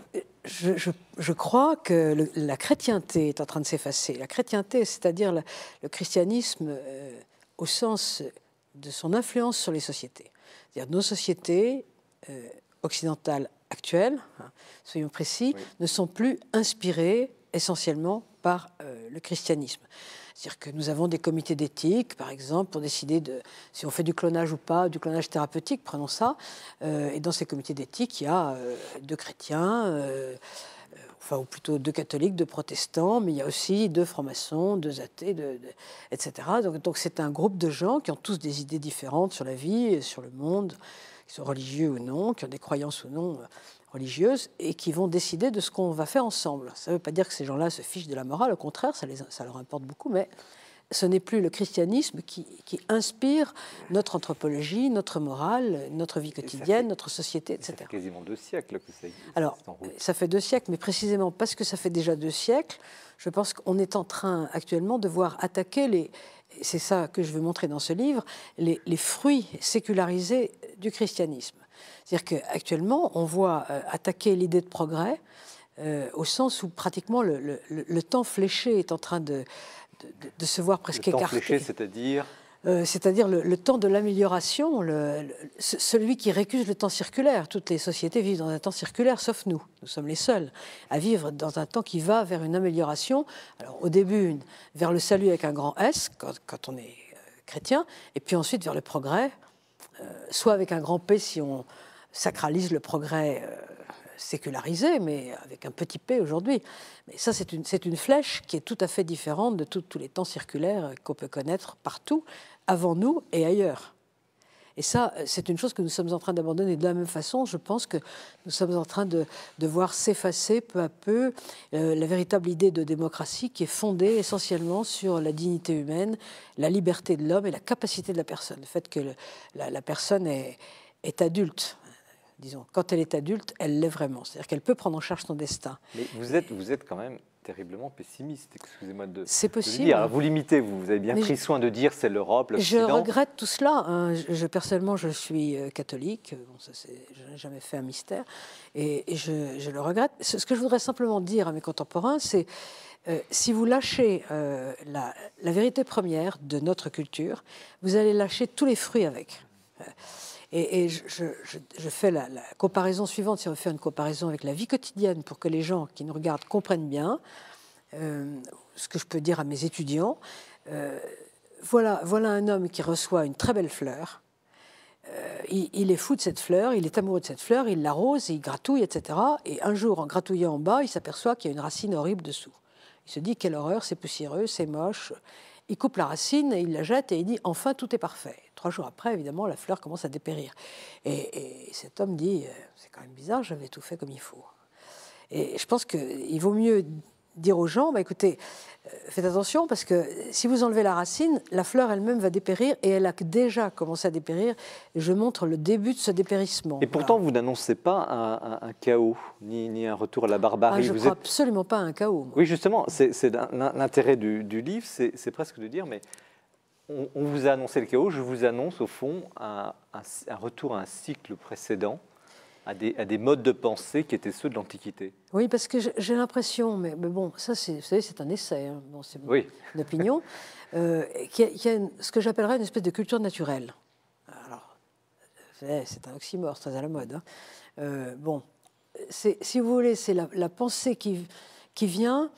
je, crois que la chrétienté est en train de s'effacer. La chrétienté, c'est-à-dire le christianisme au sens de son influence sur les sociétés. dire nos sociétés euh, occidentales actuelles, hein, soyons précis, ne sont plus inspirées essentiellement par euh, le christianisme. C'est-à-dire que nous avons des comités d'éthique, par exemple, pour décider de si on fait du clonage ou pas, du clonage thérapeutique, prenons ça. Euh, et dans ces comités d'éthique, il y a deux chrétiens, enfin, ou plutôt deux catholiques, deux protestants, mais il y a aussi deux francs-maçons, deux athées, etc. Donc, c'est un groupe de gens qui ont tous des idées différentes sur la vie, sur le monde, qui sont religieux ou non, qui ont des croyances ou non euh, religieuses, et qui vont décider de ce qu'on va faire ensemble. Ça ne veut pas dire que ces gens-là se fichent de la morale, au contraire, ça, ça leur importe beaucoup, mais ce n'est plus le christianisme qui, inspire notre anthropologie, notre morale, notre vie quotidienne, notre société, etc. Ça fait quasiment deux siècles que ça existe. Alors, ça fait deux siècles, mais précisément parce que ça fait déjà deux siècles, je pense qu'on est en train actuellement de voir attaquer les. C'est ça que je veux montrer dans ce livre, les, fruits sécularisés du christianisme. C'est-à-dire qu'actuellement, on voit euh, attaquer l'idée de progrès euh, au sens où pratiquement le temps fléché est en train de de, se voir presque le c'est-à-dire euh, c'est-à-dire le, temps de l'amélioration, celui qui récuse le temps circulaire. Toutes les sociétés vivent dans un temps circulaire, sauf nous. Nous sommes les seuls à vivre dans un temps qui va vers une amélioration. Alors au début, vers le salut avec un grand S, quand, on est euh, chrétien, et puis ensuite vers le progrès, euh, soit avec un grand P si on sacralise le progrès sécularisé, mais avec un petit p aujourd'hui. Mais ça, c'est une, flèche qui est tout à fait différente de tous les temps circulaires qu'on peut connaître partout, avant nous et ailleurs. Et ça, c'est une chose que nous sommes en train d'abandonner. De la même façon, je pense que nous sommes en train de, voir s'effacer peu à peu euh, la véritable idée de démocratie qui est fondée essentiellement sur la dignité humaine, la liberté de l'homme et la capacité de la personne. Le fait que la, personne est, est adulte disons. Quand elle est adulte, elle l'est vraiment. C'est-à-dire qu'elle peut prendre en charge son destin. Mais vous êtes, vous êtes quand même terriblement pessimiste, excusez-moi de. C'est possible. dire. vous limitez, vous, avez bien pris soin de dire c'est l'Europe, Je regrette tout cela. Hein. Je, personnellement, je suis euh, catholique. Bon, ça, je n'ai jamais fait un mystère. Et, je, le regrette. Ce, que je voudrais simplement dire à mes contemporains, c'est. que euh, si vous lâchez euh, la, vérité première de notre culture, vous allez lâcher tous les fruits avec. Et, je, fais la, comparaison suivante, si on fait une comparaison avec la vie quotidienne, pour que les gens qui nous regardent comprennent bien euh, ce que je peux dire à mes étudiants. Euh, voilà, voilà un homme qui reçoit une très belle fleur. Euh, il, il, est fou de cette fleur, il est amoureux de cette fleur, il l'arrose, il gratouille, etc. Et un jour, en gratouillant en bas, il s'aperçoit qu'il y a une racine horrible dessous. Il se dit, quelle horreur, c'est poussiéreux, c'est moche. Il coupe la racine, il la jette et il dit, enfin, tout est parfait. Trois jours après, évidemment, la fleur commence à dépérir. Et, et cet homme dit, euh, c'est quand même bizarre, j'avais tout fait comme il faut. Et je pense qu'il vaut mieux dire aux gens, bah, écoutez, euh, faites attention parce que si vous enlevez la racine, la fleur elle-même va dépérir et elle a déjà commencé à dépérir. Et je montre le début de ce dépérissement. Et pourtant, vous n'annoncez pas un, chaos ni, ni, un retour à la barbarie. Ah, je ne crois absolument pas un chaos. Oui, justement, c'est l'intérêt du, livre, c'est presque de dire, mais on, vous a annoncé le chaos, je vous annonce au fond un, un retour à un cycle précédent à des, modes de pensée qui étaient ceux de l'Antiquité. Oui, parce que j'ai l'impression, mais, bon, ça, vous savez, c'est un essai, c'est mon opinion, qu'il y, a ce que j'appellerais une espèce de culture naturelle. Alors, c'est un oxymore, très à la mode. Hein. Euh, bon, si vous voulez, c'est la, la, pensée qui, qui vient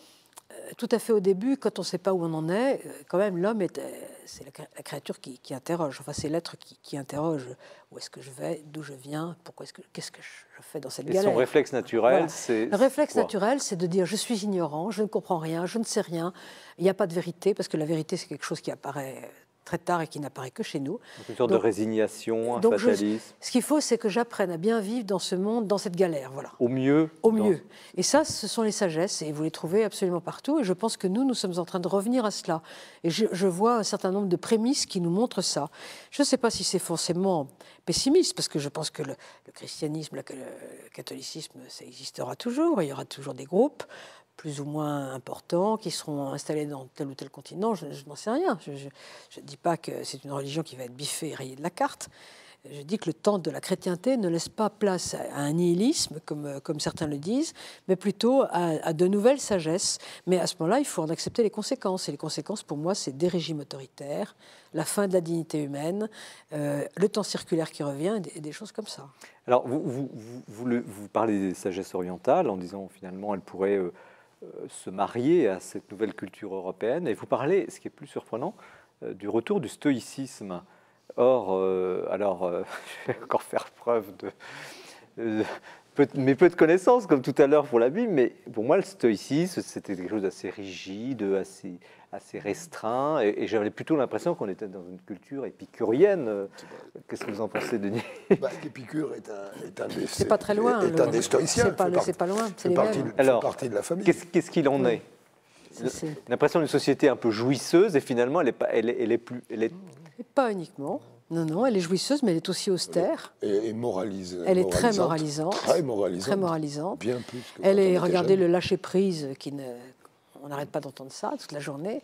tout à fait au début, quand on ne sait pas où on en est, euh, quand même, l'homme est, euh, c'est la créature qui, interroge. Enfin, c'est l'être qui, interroge où est-ce que je vais, d'où je viens, pourquoi est-ce que, qu'est-ce que je fais dans cette galère. Et son réflexe naturel, c'est. Le réflexe naturel, c'est de dire je suis ignorant, je ne comprends rien, je ne sais rien. Il n'y a pas de vérité parce que la vérité, c'est quelque chose qui apparaît très tard et qui n'apparaît que chez nous. une sorte de résignation, un fatalisme. ce qu'il faut, c'est que j'apprenne à bien vivre dans ce monde, dans cette galère. Voilà. Au mieux. Au mieux. Et ça, ce sont les sagesses, et vous les trouvez absolument partout. Et je pense que nous, nous sommes en train de revenir à cela. Et je, vois un certain nombre de prémices qui nous montrent ça. Je ne sais pas si c'est forcément pessimiste, parce que je pense que le, christianisme, le catholicisme, ça existera toujours. Il y aura toujours des groupes plus ou moins importants qui seront installés dans tel ou tel continent, je, je n'en sais rien. Je ne dis pas que c'est une religion qui va être biffée et rayée de la carte. Je dis que le temps de la chrétienté ne laisse pas place à un nihilisme, comme, euh, comme certains le disent, mais plutôt à, de nouvelles sagesses. Mais à ce moment-là, il faut en accepter les conséquences. Et les conséquences, pour moi, c'est des régimes autoritaires, la fin de la dignité humaine, euh, le temps circulaire qui revient, et des, choses comme ça. Alors, vous, vous, parlez des sagesses orientales en disant finalement, elles pourraient... Euh, euh, se marier à cette nouvelle culture européenne. Et vous parlez, ce qui est plus surprenant, euh, du retour du stoïcisme. Or, euh, alors, je vais encore faire preuve de, peu, mais peu de connaissances, comme tout à l'heure pour la Bible, mais pour moi, le stoïcisme, c'était quelque chose d'assez rigide, assez, assez restreint, et, j'avais plutôt l'impression qu'on était dans une culture épicurienne. Qu'est-ce que vous en pensez, Denis bah, Épicure est un, est un c'est pas très loin, C'est pas, loin, c'est parti, partie de la famille. Qu'est-ce qu'il en est L'impression d'une société un peu jouisseuse, et finalement, elle est, pas, elle, elle est plus... Elle est... pas uniquement. Non, non, elle est jouisseuse, mais elle est aussi austère. Et, elle est très moralisante. Très moralisante. Très moralisante. Bien plus. Que elle est, regardez, le lâcher-prise, qui ne, on n'arrête pas d'entendre ça toute la journée.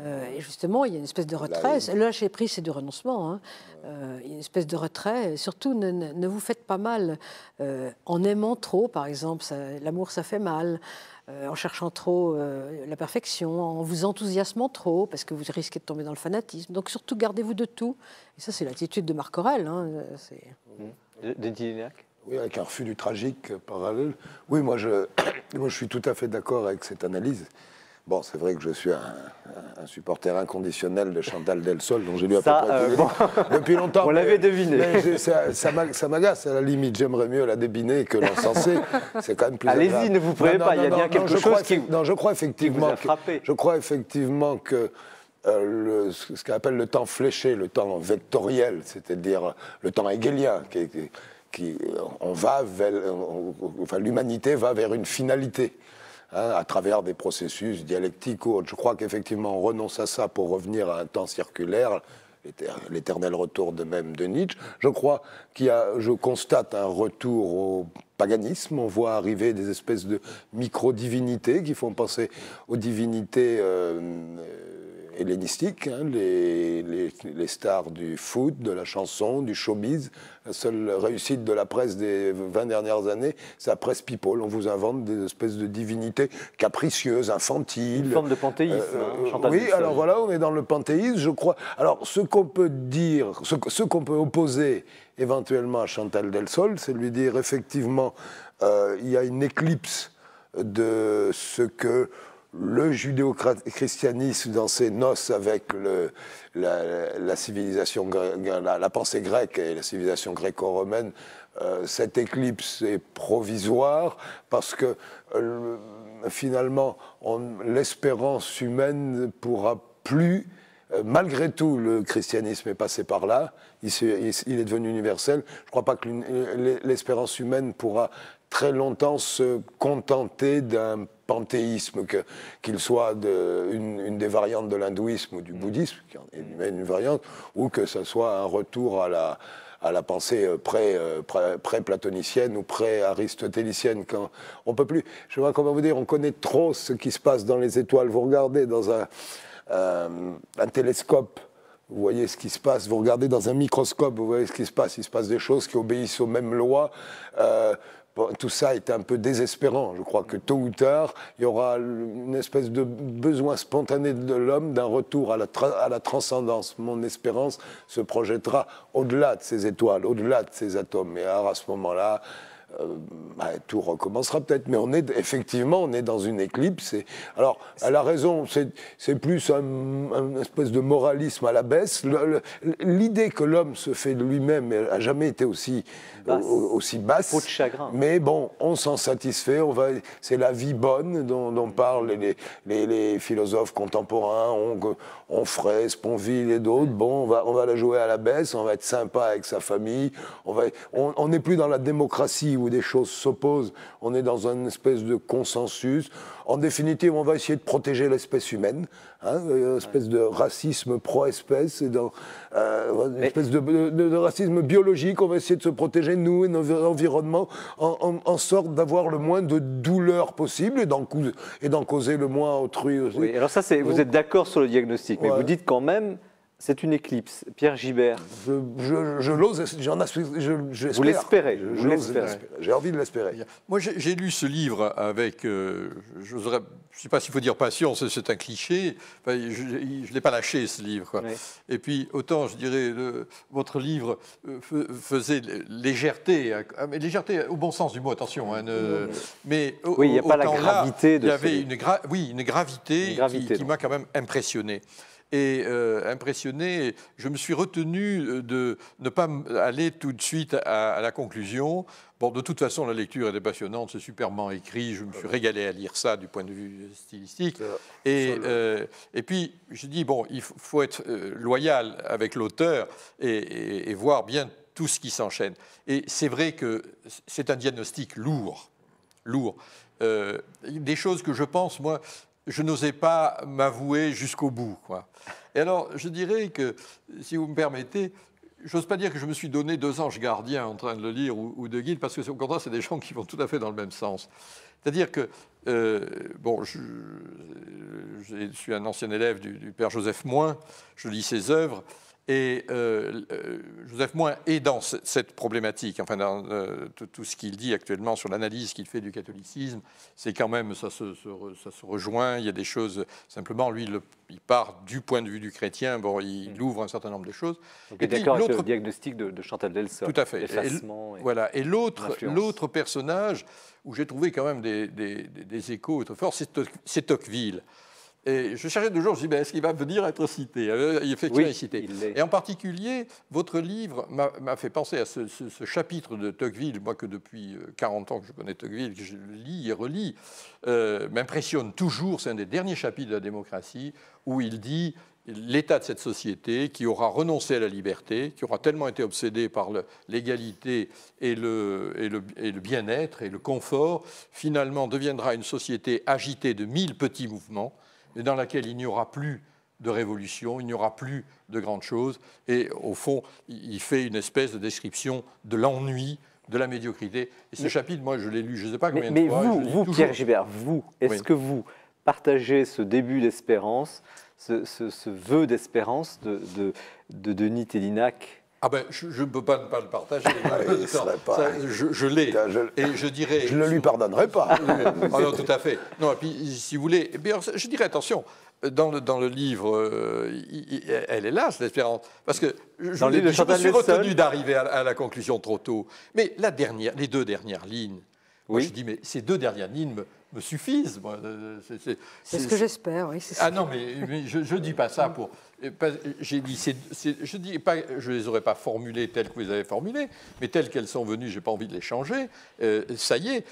Euh, et justement, il y a une espèce de retrait. le lâcher-prise, c'est du renoncement. Hein. Euh, il y a une espèce de retrait. surtout, ne, vous faites pas mal. Euh, en aimant trop, par exemple, l'amour, ça fait mal. Euh, en cherchant trop euh, la perfection, en vous enthousiasmant trop, parce que vous risquez de tomber dans le fanatisme. Donc surtout, gardez-vous de tout. Et ça, c'est l'attitude de Marc Aurel. Hein, mmh. – Hein. oui, avec un refus du tragique euh, parallèle. Oui, moi, je suis tout à fait d'accord avec cette analyse. Bon, c'est vrai que je suis un, supporter inconditionnel de Chantal Sol, dont j'ai lu à peu près euh, depuis longtemps. On l'avait deviné. ça, m'agace à la limite. J'aimerais mieux la débiner que l'encenser. C'est quand même plus. Allez-y, ne vous prenez pas. il y a bien quelque chose qui non, je crois effectivement je crois effectivement que euh, ce qu'on appelle le temps fléché, le temps vectoriel, c'est-à-dire le temps hegelien, qui, on va, l'humanité va vers une finalité. Hein, à travers des processus dialectiques ou autres. Je crois qu'effectivement, on renonce à ça pour revenir à un temps circulaire l'éternel retour de même de Nietzsche. Je crois qu'il y a, je constate un retour au paganisme. On voit arriver des espèces de micro-divinités qui font penser aux divinités. Euh, hellénistiques, hein, les, les, stars du foot, de la chanson, du showbiz. La seule réussite de la presse des 20 dernières années, c'est la presse people. On vous invente des espèces de divinités capricieuses, infantiles. Une forme de panthéisme. Euh, hein, euh, oui, alors voilà, on est dans le panthéisme, je crois. Alors, ce qu'on peut dire, ce, qu'on peut opposer éventuellement à Chantal Delsol, c'est lui dire effectivement, euh, il y a une éclipse de ce que le judéo-christianisme dans ses noces avec le, la, civilisation, la, pensée grecque et la civilisation gréco-romaine, euh, cette éclipse est provisoire parce que euh, finalement, l'espérance humaine ne pourra plus euh, malgré tout, le christianisme est passé par là, il, est devenu universel. Je ne crois pas que l'espérance humaine pourra très longtemps se contenter d'un panthéisme, qu'il soit une, des variantes de l'hindouisme ou du mm. bouddhisme, qui une variante, ou que ce soit un retour à la, à la pensée euh, euh, pré-platonicienne ou pré-aristotélicienne. Quand on peut plus, je vois comment vous dire, on connaît trop ce qui se passe dans les étoiles. Vous regardez dans un, euh, un télescope, vous voyez ce qui se passe. Vous regardez dans un microscope, vous voyez ce qui se passe. Il se passe des choses qui obéissent aux mêmes lois tout ça est un peu désespérant. Je crois que tôt ou tard, il y aura une espèce de besoin spontané de l'homme d'un retour à la, transcendance. Mon espérance se projettera au-delà de ces étoiles, au-delà de ces atomes. Et alors à ce moment-là, euh, bah, tout recommencera peut-être. Mais on est effectivement, on est dans une éclipse. Et, alors, elle a raison. C'est plus un, espèce de moralisme à la baisse. L'idée que l'homme se fait de lui-même n'a jamais été aussi aussi basse. Mais bon, on s'en satisfait. On va, c'est la vie bonne dont, parlent les, philosophes contemporains. On, on fraise, Ponville et d'autres. Bon, on va, on va la jouer à la baisse. On va être sympa avec sa famille. On on n'est plus dans la démocratie où des choses s'opposent. On est dans une espèce de consensus. En définitive, on va essayer de protéger l'espèce humaine Hein, euh, une espèce de racisme pro-espèce, euh, une espèce de, racisme biologique. On va essayer de se protéger, nous et notre environnement, en, sorte d'avoir le moins de douleur possible et d'en, et d'en causer le moins à autrui aussi. Oui, alors ça, c'est, vous êtes d'accord sur le diagnostic, mais vous dites quand même. C'est une éclipse, Pierre Gibert. Je, l'ose, j'en je, Vous l'espérez, J'ai envie de l'espérer. Moi, j'ai lu ce livre avec, euh, j'oserais je ne sais pas s'il faut dire patience, c'est un cliché. je ne l'ai pas lâché, ce livre. Et puis, autant, je dirais, votre livre euh, faisait légèreté, hein, mais légèreté au bon sens du mot, attention. Hein, mais oui, il n'y a pas la gravité là, Il y avait une, oui, une gravité, qui m'a quand même impressionné et euh, impressionné. Je me suis retenu euh, de ne pas aller tout de suite à, la conclusion. Bon, de toute façon, la lecture était passionnante, c'est superment écrit. Je me suis régalé à lire ça du point de vue stylistique. Et, euh, et puis, je dis, bon, il faut être loyal avec l'auteur et, voir bien tout ce qui s'enchaîne. Et c'est vrai que c'est un diagnostic lourd, lourd. des choses que je pense, moi, je n'osais pas m'avouer jusqu'au bout. Quoi. Et alors, je dirais que, si vous me permettez, j'ose pas dire que je me suis donné deux anges gardiens en train de le lire ou, ou de guide, parce que au contraire, c'est des gens qui vont tout à fait dans le même sens. C'est-à-dire que, euh, bon, je, suis un ancien élève du, père Joseph Moins, je lis ses œuvres, et euh, Joseph Moins est dans cette problématique, enfin dans euh, tout ce qu'il dit actuellement sur l'analyse qu'il fait du catholicisme, c'est quand même, ça se, ça se, rejoint, il y a des choses, simplement lui, il part du point de vue du chrétien, bon, il, mm. ouvre un certain nombre de choses. Et il d'accord avec le diagnostic de, Chantal Delsa. Tout à fait. Et, et, voilà. et l'autre personnage, où j'ai trouvé quand même des, des, des, échos très forts, c'est Tocqueville. Et je cherchais toujours, je dis, disais, ben, est-ce qu'il va venir être cité euh, Il effectivement cité. Et en particulier, votre livre m'a fait penser à ce, chapitre de Tocqueville, moi que depuis 40 euh, ans que je connais Tocqueville, que je lis et relis, euh, m'impressionne toujours. C'est un des derniers chapitres de la démocratie où il dit l'état de cette société qui aura renoncé à la liberté, qui aura tellement été obsédée par l'égalité et et le, et le bien-être et le confort, finalement deviendra une société agitée de mille petits mouvements mais dans laquelle il n'y aura plus de révolution, il n'y aura plus de grandes choses. Et au fond, il fait une espèce de description de l'ennui, de la médiocrité. Et ce chapitre, moi, je l'ai lu, je ne sais pas combien mais, de Mais vous, vous Pierre Gibert, vous, est-ce que vous partagez ce début d'espérance, ce, ce, vœu d'espérance de, de, de Denis Télinac ah ben, je ne peux pas ne pas le partager. je, je l'ai. Et je dirais. Je ne lui pardonnerai pas. Ah non, tout à fait. Non, et puis, si vous voulez. Eh je dirais, attention, dans le, dans le livre, euh, elle est là, espérance, Parce que je, me suis retenu d'arriver à, la conclusion trop tôt. Mais la dernière, les deux dernières lignes, oui. moi, je dis, mais ces deux dernières lignes me, suffisent. C'est ce que j'espère, oui. Ah non, mais, mais je ne dis pas ça pour. J'ai dit, je ne les aurais pas formulées telles que vous les avez formulées, mais telles qu'elles sont venues, j'ai pas envie de les changer. Euh, ça y est,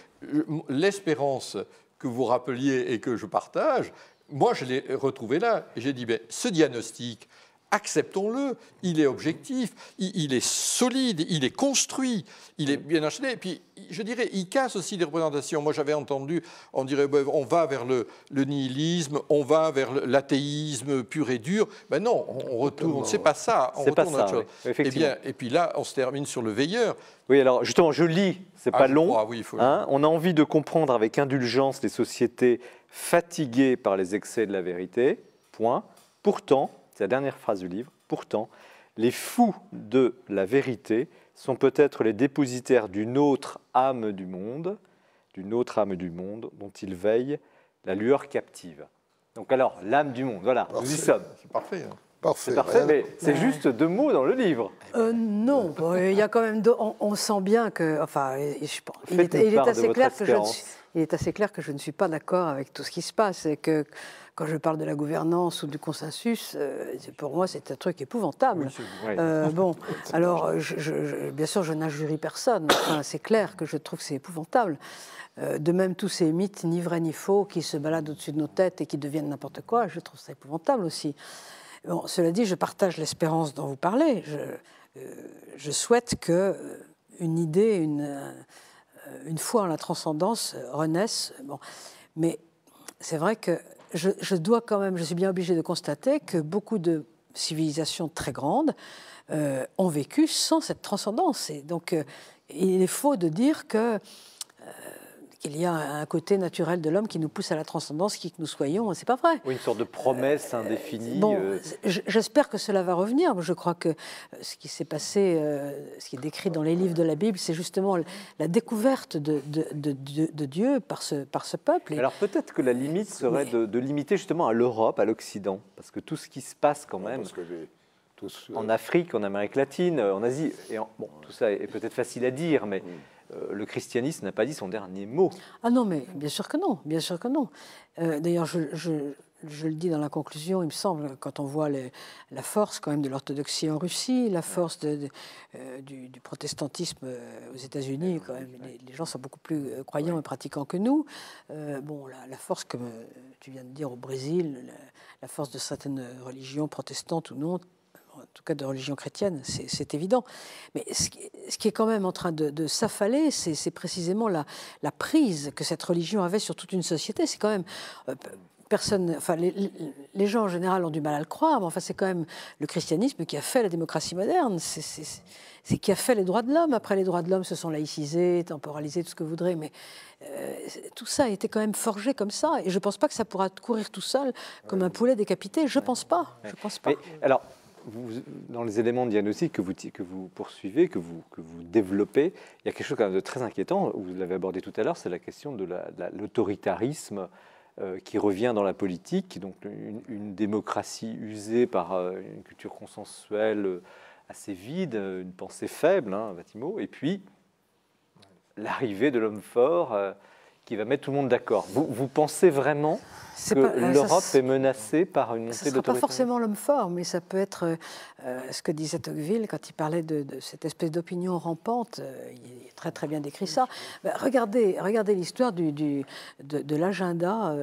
l'espérance que vous rappeliez et que je partage, moi je l'ai retrouvée là. J'ai dit, ben, ce diagnostic, acceptons-le, il est objectif, il, est solide, il est construit, il est bien enchaîné. Et puis, je dirais, il casse aussi les représentations. Moi, j'avais entendu, on dirait, ben, on va vers le, nihilisme, on va vers l'athéisme pur et dur. Ben non, on, retourne, c'est pas ça, on retourne pas ça, à autre chose. et, eh bien, et puis là, on se termine sur le veilleur. Oui, alors justement, je lis, c'est ah, pas long. oui, faut... Hein. on a envie de comprendre avec indulgence les sociétés fatiguées par les excès de la vérité, point. Pourtant, c'est la dernière phrase du livre. Pourtant, les fous de la vérité sont peut-être les dépositaires d'une autre âme du monde, d'une autre âme du monde dont ils veillent la lueur captive. Donc alors, l'âme du monde, voilà, nous y sommes. C'est hein. parfait. c'est parfait, mais c'est juste deux mots dans le livre. Euh, non, il y a quand même. on, sent bien que. Enfin, je, il, est, il est, assez clair que je ne il est assez clair que je ne suis pas d'accord avec tout ce qui se passe et que quand je parle de la gouvernance ou du consensus, euh, pour moi c'est un truc épouvantable. Euh, bon, alors je, bien sûr je n'injurie personne, c'est clair que je trouve que c'est épouvantable. Euh, de même tous ces mythes ni vrais ni faux qui se baladent au-dessus de nos têtes et qui deviennent n'importe quoi, je trouve ça épouvantable aussi. Bon, cela dit, je partage l'espérance dont vous parlez. Je, je souhaite que une idée, une euh, une fois en la transcendance, euh, renaissent. Bon. Mais c'est vrai que je, dois quand même, je suis bien obligé de constater que beaucoup de civilisations très grandes euh, ont vécu sans cette transcendance. Et donc, il est faux de dire que il y a un côté naturel de l'homme qui nous pousse à la transcendance, qui que nous soyons, hein, c'est pas vrai. Ou une sorte de promesse indéfinie. Euh. j'espère que cela va revenir. Je crois que euh, ce qui s'est passé, euh, ce qui est décrit dans les livres de la Bible, c'est justement la découverte de, Dieu par ce, par ce peuple. Alors peut-être que la limite serait de, limiter justement à l'Europe, à l'Occident, parce que tout ce qui se passe quand même. Tous, en Afrique, en Amérique latine, en Asie, et bon, tout ça est peut-être facile à dire, mais mm. Euh, le christianisme n'a pas dit son dernier mot. Ah non, mais bien sûr que non, bien sûr que non. Euh, d'ailleurs, je, le dis dans la conclusion, il me semble, quand on voit la force quand même de l'orthodoxie en Russie, la force euh, du, protestantisme aux États-Unis, quand même, les, gens sont beaucoup plus croyants et pratiquants que nous. bon, la, force, comme tu viens de dire, au Brésil, la force de certaines religions protestantes ou non, en tout cas de religion chrétienne, c'est évident. Mais ce qui, est quand même en train de, s'affaler, c'est précisément la, prise que cette religion avait sur toute une société. C'est quand même euh, personne, enfin, les, gens en général ont du mal à le croire, mais enfin, c'est quand même le christianisme qui a fait la démocratie moderne. C'est qui a fait les droits de l'homme. Après, les droits de l'homme se sont laïcisés, temporalisés, tout ce que vous voudrez, mais euh, tout ça a été quand même forgé comme ça. Et je ne pense pas que ça pourra courir tout seul comme un poulet décapité. Je ne pense pas. Je pense pas. alors, dans les éléments de diagnostic que vous, poursuivez, que vous, développez, il y a quelque chose de très inquiétant, vous l'avez abordé tout à l'heure, c'est la question de l'autoritarisme euh, qui revient dans la politique, donc une, démocratie usée par euh, une culture consensuelle assez vide, une pensée faible, hein, Vatimo, et puis l'arrivée de l'homme fort. Euh, qui va mettre tout le monde d'accord. Vous, vous, pensez vraiment que euh, l'Europe est menacée par une montée Ce ne pas forcément l'homme fort, mais ça peut être euh, euh, ce que disait Tocqueville quand il parlait de, cette espèce d'opinion rampante. il a très très bien décrit ça. Bah, regardez, regardez l'histoire du, de, de l'agenda.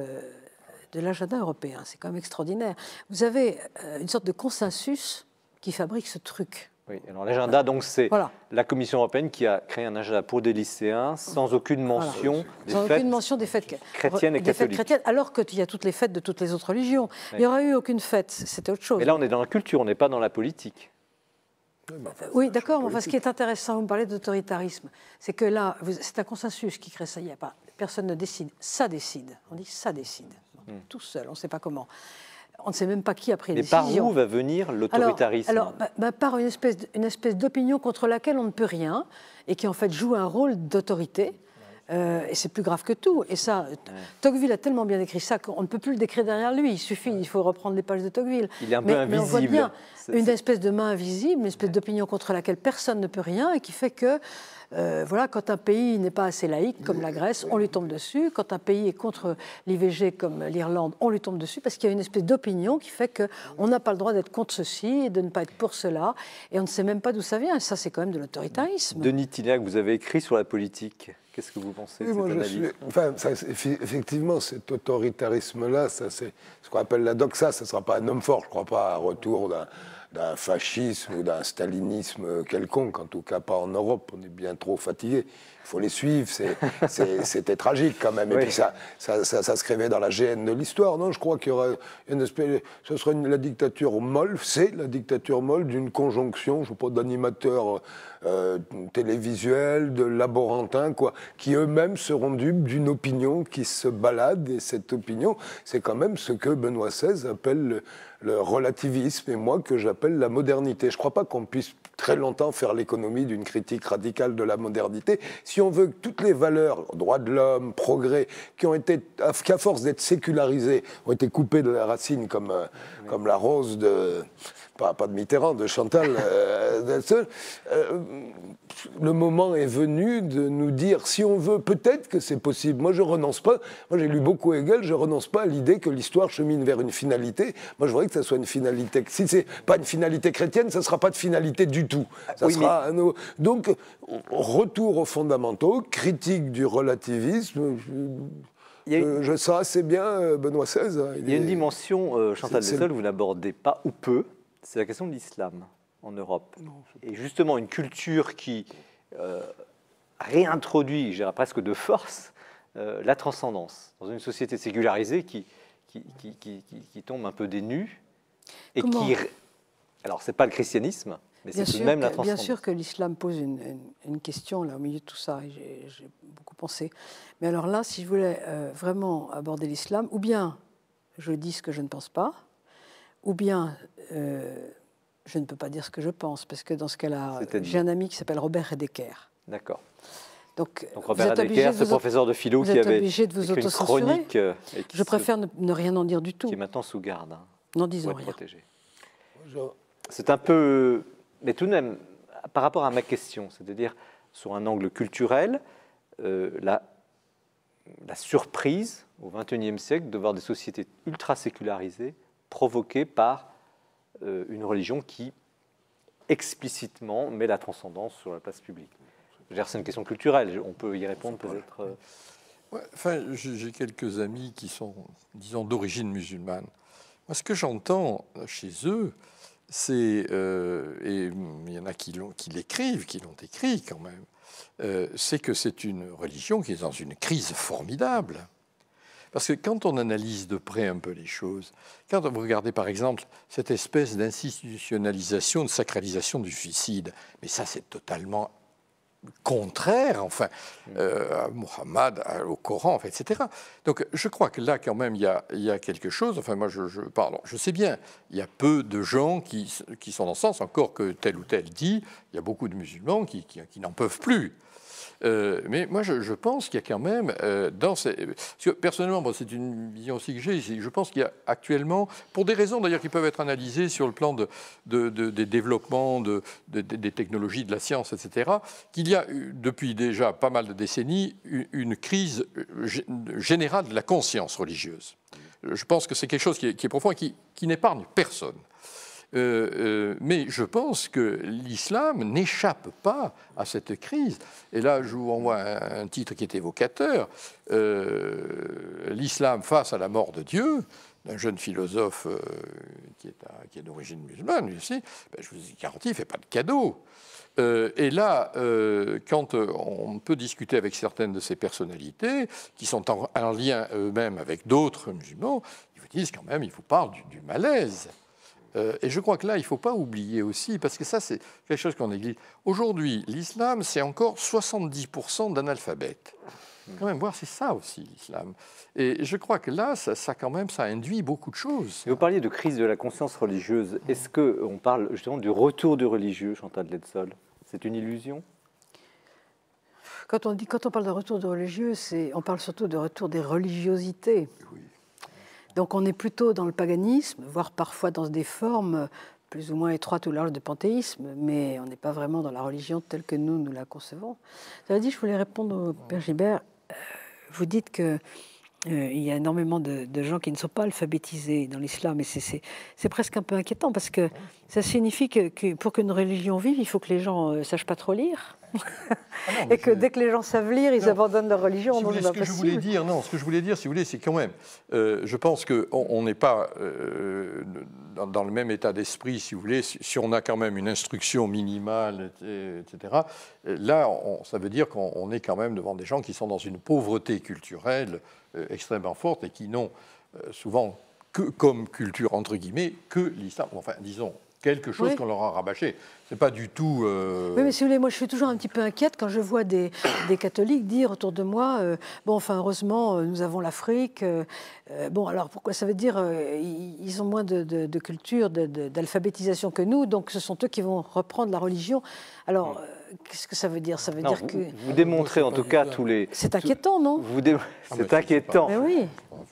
de l'agenda européen. C'est quand même extraordinaire. Vous avez une sorte de consensus qui fabrique ce truc. Oui, alors l'agenda, donc c'est la Commission européenne qui a créé un agenda pour des lycéens sans aucune mention, des, fêtes chrétiennes et catholiques. chrétiennes, alors qu'il y a toutes les fêtes de toutes les autres religions. Il n'y aura eu aucune fête, c'était autre chose. Et là, on est dans la culture, on n'est pas dans la politique. Oui, d'accord, enfin, ce qui est intéressant, vous me parlez d'autoritarisme, c'est que là, c'est un consensus qui crée ça, il n'y a pas. Personne ne décide, ça décide. On dit ça décide, hmm. tout seul, on ne sait pas comment on ne sait même pas qui a pris les décisions. par où va venir l'autoritarisme Alors, bah, bah, par une espèce, une espèce d'opinion contre laquelle on ne peut rien et qui en fait joue un rôle d'autorité euh, et c'est plus grave que tout. Et ça, Tocqueville a tellement bien écrit ça qu'on ne peut plus le décrire derrière lui. Il suffit, il faut reprendre les pages de Tocqueville. Il est un peu invisible. on voit bien une espèce de main invisible, une espèce d'opinion contre laquelle personne ne peut rien et qui fait que. Euh, voilà, quand un pays n'est pas assez laïque, comme la Grèce, on lui tombe dessus. Quand un pays est contre l'IVG, comme l'Irlande, on lui tombe dessus, parce qu'il y a une espèce d'opinion qui fait qu'on n'a pas le droit d'être contre ceci et de ne pas être pour cela. Et on ne sait même pas d'où ça vient. Et ça, c'est quand même de l'autoritarisme. Denis Tillac, vous avez écrit sur la politique. Qu'est-ce que vous pensez de Effectivement, cet autoritarisme-là, ça, c'est ce qu'on appelle la doxa, ça ne sera pas un homme fort, je ne crois pas, un retour d'un, d'un fascisme ou d'un stalinisme quelconque, en tout cas pas en Europe, on est bien trop fatigué faut les suivre. C'était tragique quand même. Et puis ça, ça, dans la GN de l'histoire. Non, je crois qu'il y aura une espèce, ce sera la dictature molle. C'est la dictature molle d'une conjonction, je ne sais pas, d'animateurs euh, télévisuels, de laborantins, quoi, qui eux-mêmes seront dupes d'une opinion qui se balade. Et cette opinion, c'est quand même ce que Benoît XVI appelle le, le relativisme et moi que j'appelle la modernité. Je ne crois pas qu'on puisse très longtemps faire l'économie d'une critique radicale de la modernité. Si on veut que toutes les valeurs, droits de l'homme, progrès, qui ont été, qu'à force d'être sécularisées, ont été coupées de la racine comme, euh, comme la rose de, pas, de Mitterrand, de Chantal, euh, euh, le moment est venu de nous dire, si on veut, peut-être que c'est possible. Moi, je renonce pas. Moi, j'ai lu beaucoup Hegel, je renonce pas à l'idée que l'histoire chemine vers une finalité. Moi, je voudrais que ça soit une finalité. Si c'est pas une finalité chrétienne, ça sera pas de finalité du tout. Ça sera Donc, retour aux fondamentaux, critique du relativisme. Euh, je sens assez bien euh, Benoît XVI. Il, y a une dimension, Chantal Dessel, vous n'abordez pas ou peu, c'est la question de l'islam en Europe. et justement, une culture qui euh, réintroduit, je presque de force, euh, la transcendance dans une société sécularisée qui, qui, tombe un peu des et qui. Alors, ce n'est pas le christianisme, mais c'est tout de même la transcendance. Bien sûr que l'islam pose une, question là, au milieu de tout ça, j'ai beaucoup pensé. Mais alors là, si je voulais euh, vraiment aborder l'islam, ou bien je dis ce que je ne pense pas, ou bien euh, je ne peux pas dire ce que je pense, parce que dans ce cas-là, j'ai un ami qui s'appelle Robert Redeker. D'accord. Donc, Robert Redeker, ce professeur de philo qui avait obligé de une chronique. Euh, je préfère ne rien en dire du tout. Qui est maintenant sous garde. Hein, N'en disons rien. C'est un peu. Mais tout de même, par rapport à ma question, c'est-à-dire sur un angle culturel, euh, la, la surprise au XXIe siècle de voir des sociétés ultra sécularisées provoquée par euh, une religion qui explicitement met la transcendance sur la place publique C'est une question culturelle, on peut y répondre peut-être. Euh. enfin, j'ai quelques amis qui sont, disons, d'origine musulmane. ce que j'entends chez eux, c'est, euh, et il y en a qui, l'écrivent, qui l'ont écrit quand même, c'est que c'est une religion qui est dans une crise formidable. Parce que quand on analyse de près un peu les choses, quand vous regardez par exemple cette espèce d'institutionnalisation, de sacralisation du suicide, mais ça c'est totalement contraire, enfin, euh, à Mohammed, au Coran, etc. Donc je crois que là, quand même, il y a, quelque chose. Enfin, moi, je, je, je sais bien, il y a peu de gens qui, qui sont dans ce sens, encore que tel ou tel dit, il y a beaucoup de musulmans qui, qui n'en peuvent plus. Euh, mais moi, je, pense qu'il y a quand même, euh, dans personnellement, c'est une vision aussi que j'ai, je pense qu'il y a actuellement, pour des raisons d'ailleurs qui peuvent être analysées sur le plan des développements, des technologies, de la science, etc., qu'il y a depuis déjà pas mal de décennies une, crise euh, générale de la conscience religieuse. Je pense que c'est quelque chose qui est, profond et qui n'épargne personne. Euh, euh, mais je pense que l'islam n'échappe pas à cette crise. Et là, je vous envoie un, titre qui est évocateur. Euh, l'islam face à la mort de Dieu d'un jeune philosophe qui est, d'origine musulmane, ben, je vous garantis, il ne fait pas de cadeau. et là, quand on peut discuter avec certaines de ces personnalités, qui sont en, lien eux-mêmes avec d'autres musulmans, ils vous disent quand même, ils vous parlent du malaise euh, et je crois que là, il ne faut pas oublier aussi, parce que ça, c'est quelque chose qu'on néglige. Aujourd'hui, l'islam, c'est encore 70% d'analphabètes. Hmm. Quand même voir, c'est ça aussi l'islam. Et je crois que là, ça, quand même, ça induit beaucoup de choses. vous parliez de crise de la conscience religieuse. Hmm. Est-ce que on parle justement du retour du religieux, Chantal Letsol C'est une illusion quand on, dit, quand on parle de retour du religieux, on parle surtout de retour des religiosités. Oui. Donc on est plutôt dans le paganisme, voire parfois dans des formes plus ou moins étroites ou larges de panthéisme, mais on n'est pas vraiment dans la religion telle que nous, nous la concevons. dit, je voulais répondre au Père Gilbert, euh, Vous dites qu'il euh, y a énormément de, gens qui ne sont pas alphabétisés dans l'islam, et c'est presque un peu inquiétant parce que ça signifie que, que pour qu'une religion vive, il faut que les gens ne euh, sachent pas trop lire. Ah et que dès que les gens savent lire, ils abandonnent leur religion. ce que je voulais dire, non, ce que je voulais dire, si vous voulez, c'est quand même, euh, je pense qu'on n'est pas euh, dans, le même état d'esprit, si vous voulez, si, on a quand même une instruction minimale, etc. Euh, là, ça veut dire qu'on est quand même devant des gens qui sont dans une pauvreté culturelle extrêmement forte et qui n'ont souvent que comme culture entre guillemets que l'islam. Enfin, disons quelque chose qu'on leur a rabâché. C'est pas du tout. Euh, oui, mais si vous voulez, moi je suis toujours un petit peu inquiète quand je vois des, catholiques dire autour de moi euh, bon, enfin, heureusement, euh, nous avons l'Afrique. bon, alors pourquoi ça veut dire ils ont moins de, de culture, d'alphabétisation que nous, donc ce sont eux qui vont reprendre la religion. Alors. Mm. Qu'est-ce que ça veut dire Ça veut dire vous, que vous démontrez en tout cas tous les. C'est inquiétant, non ah, c'est inquiétant. oui.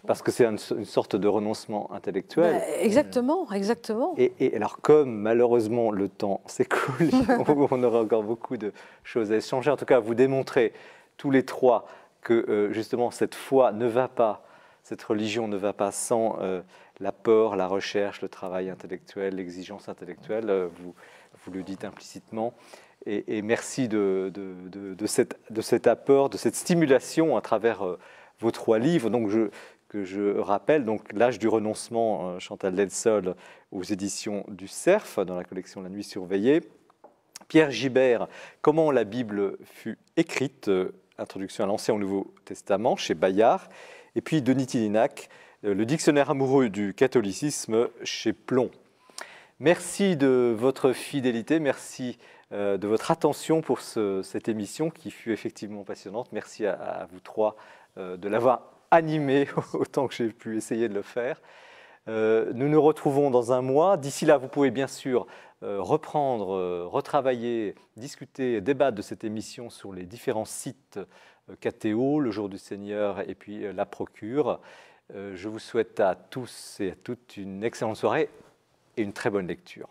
Parce que c'est une, sorte de renoncement intellectuel. Bah, exactement, exactement. Et, alors comme malheureusement le temps s'écoule, on aura encore beaucoup de choses à échanger. En tout cas, vous démontrez tous les trois que euh, justement cette foi ne va pas, cette religion ne va pas sans euh, l'apport, la recherche, le travail intellectuel, l'exigence intellectuelle. Euh, vous vous le dites implicitement et, merci de, cette, cet apport, de cette stimulation à travers euh, vos trois livres. Donc, que je rappelle, donc L'âge du renoncement, euh, Chantal Delsol, aux éditions du Cerf, dans la collection La Nuit surveillée. Pierre Gibert, Comment la Bible fut écrite, euh, introduction à l'Ancien au Nouveau Testament, chez Bayard. Et puis Denis Tillinac, Le dictionnaire amoureux du catholicisme, chez Plomb. Merci de votre fidélité, merci euh, de votre attention pour cette émission qui fut effectivement passionnante. Merci à, vous trois euh, de l'avoir animée autant que j'ai pu essayer de le faire. Euh, nous nous retrouvons dans un mois. D'ici là, vous pouvez bien sûr reprendre, retravailler, discuter, débattre de cette émission sur les différents sites KTO, Le Jour du Seigneur et puis La Procure. Je vous souhaite à tous et à toutes une excellente soirée et une très bonne lecture.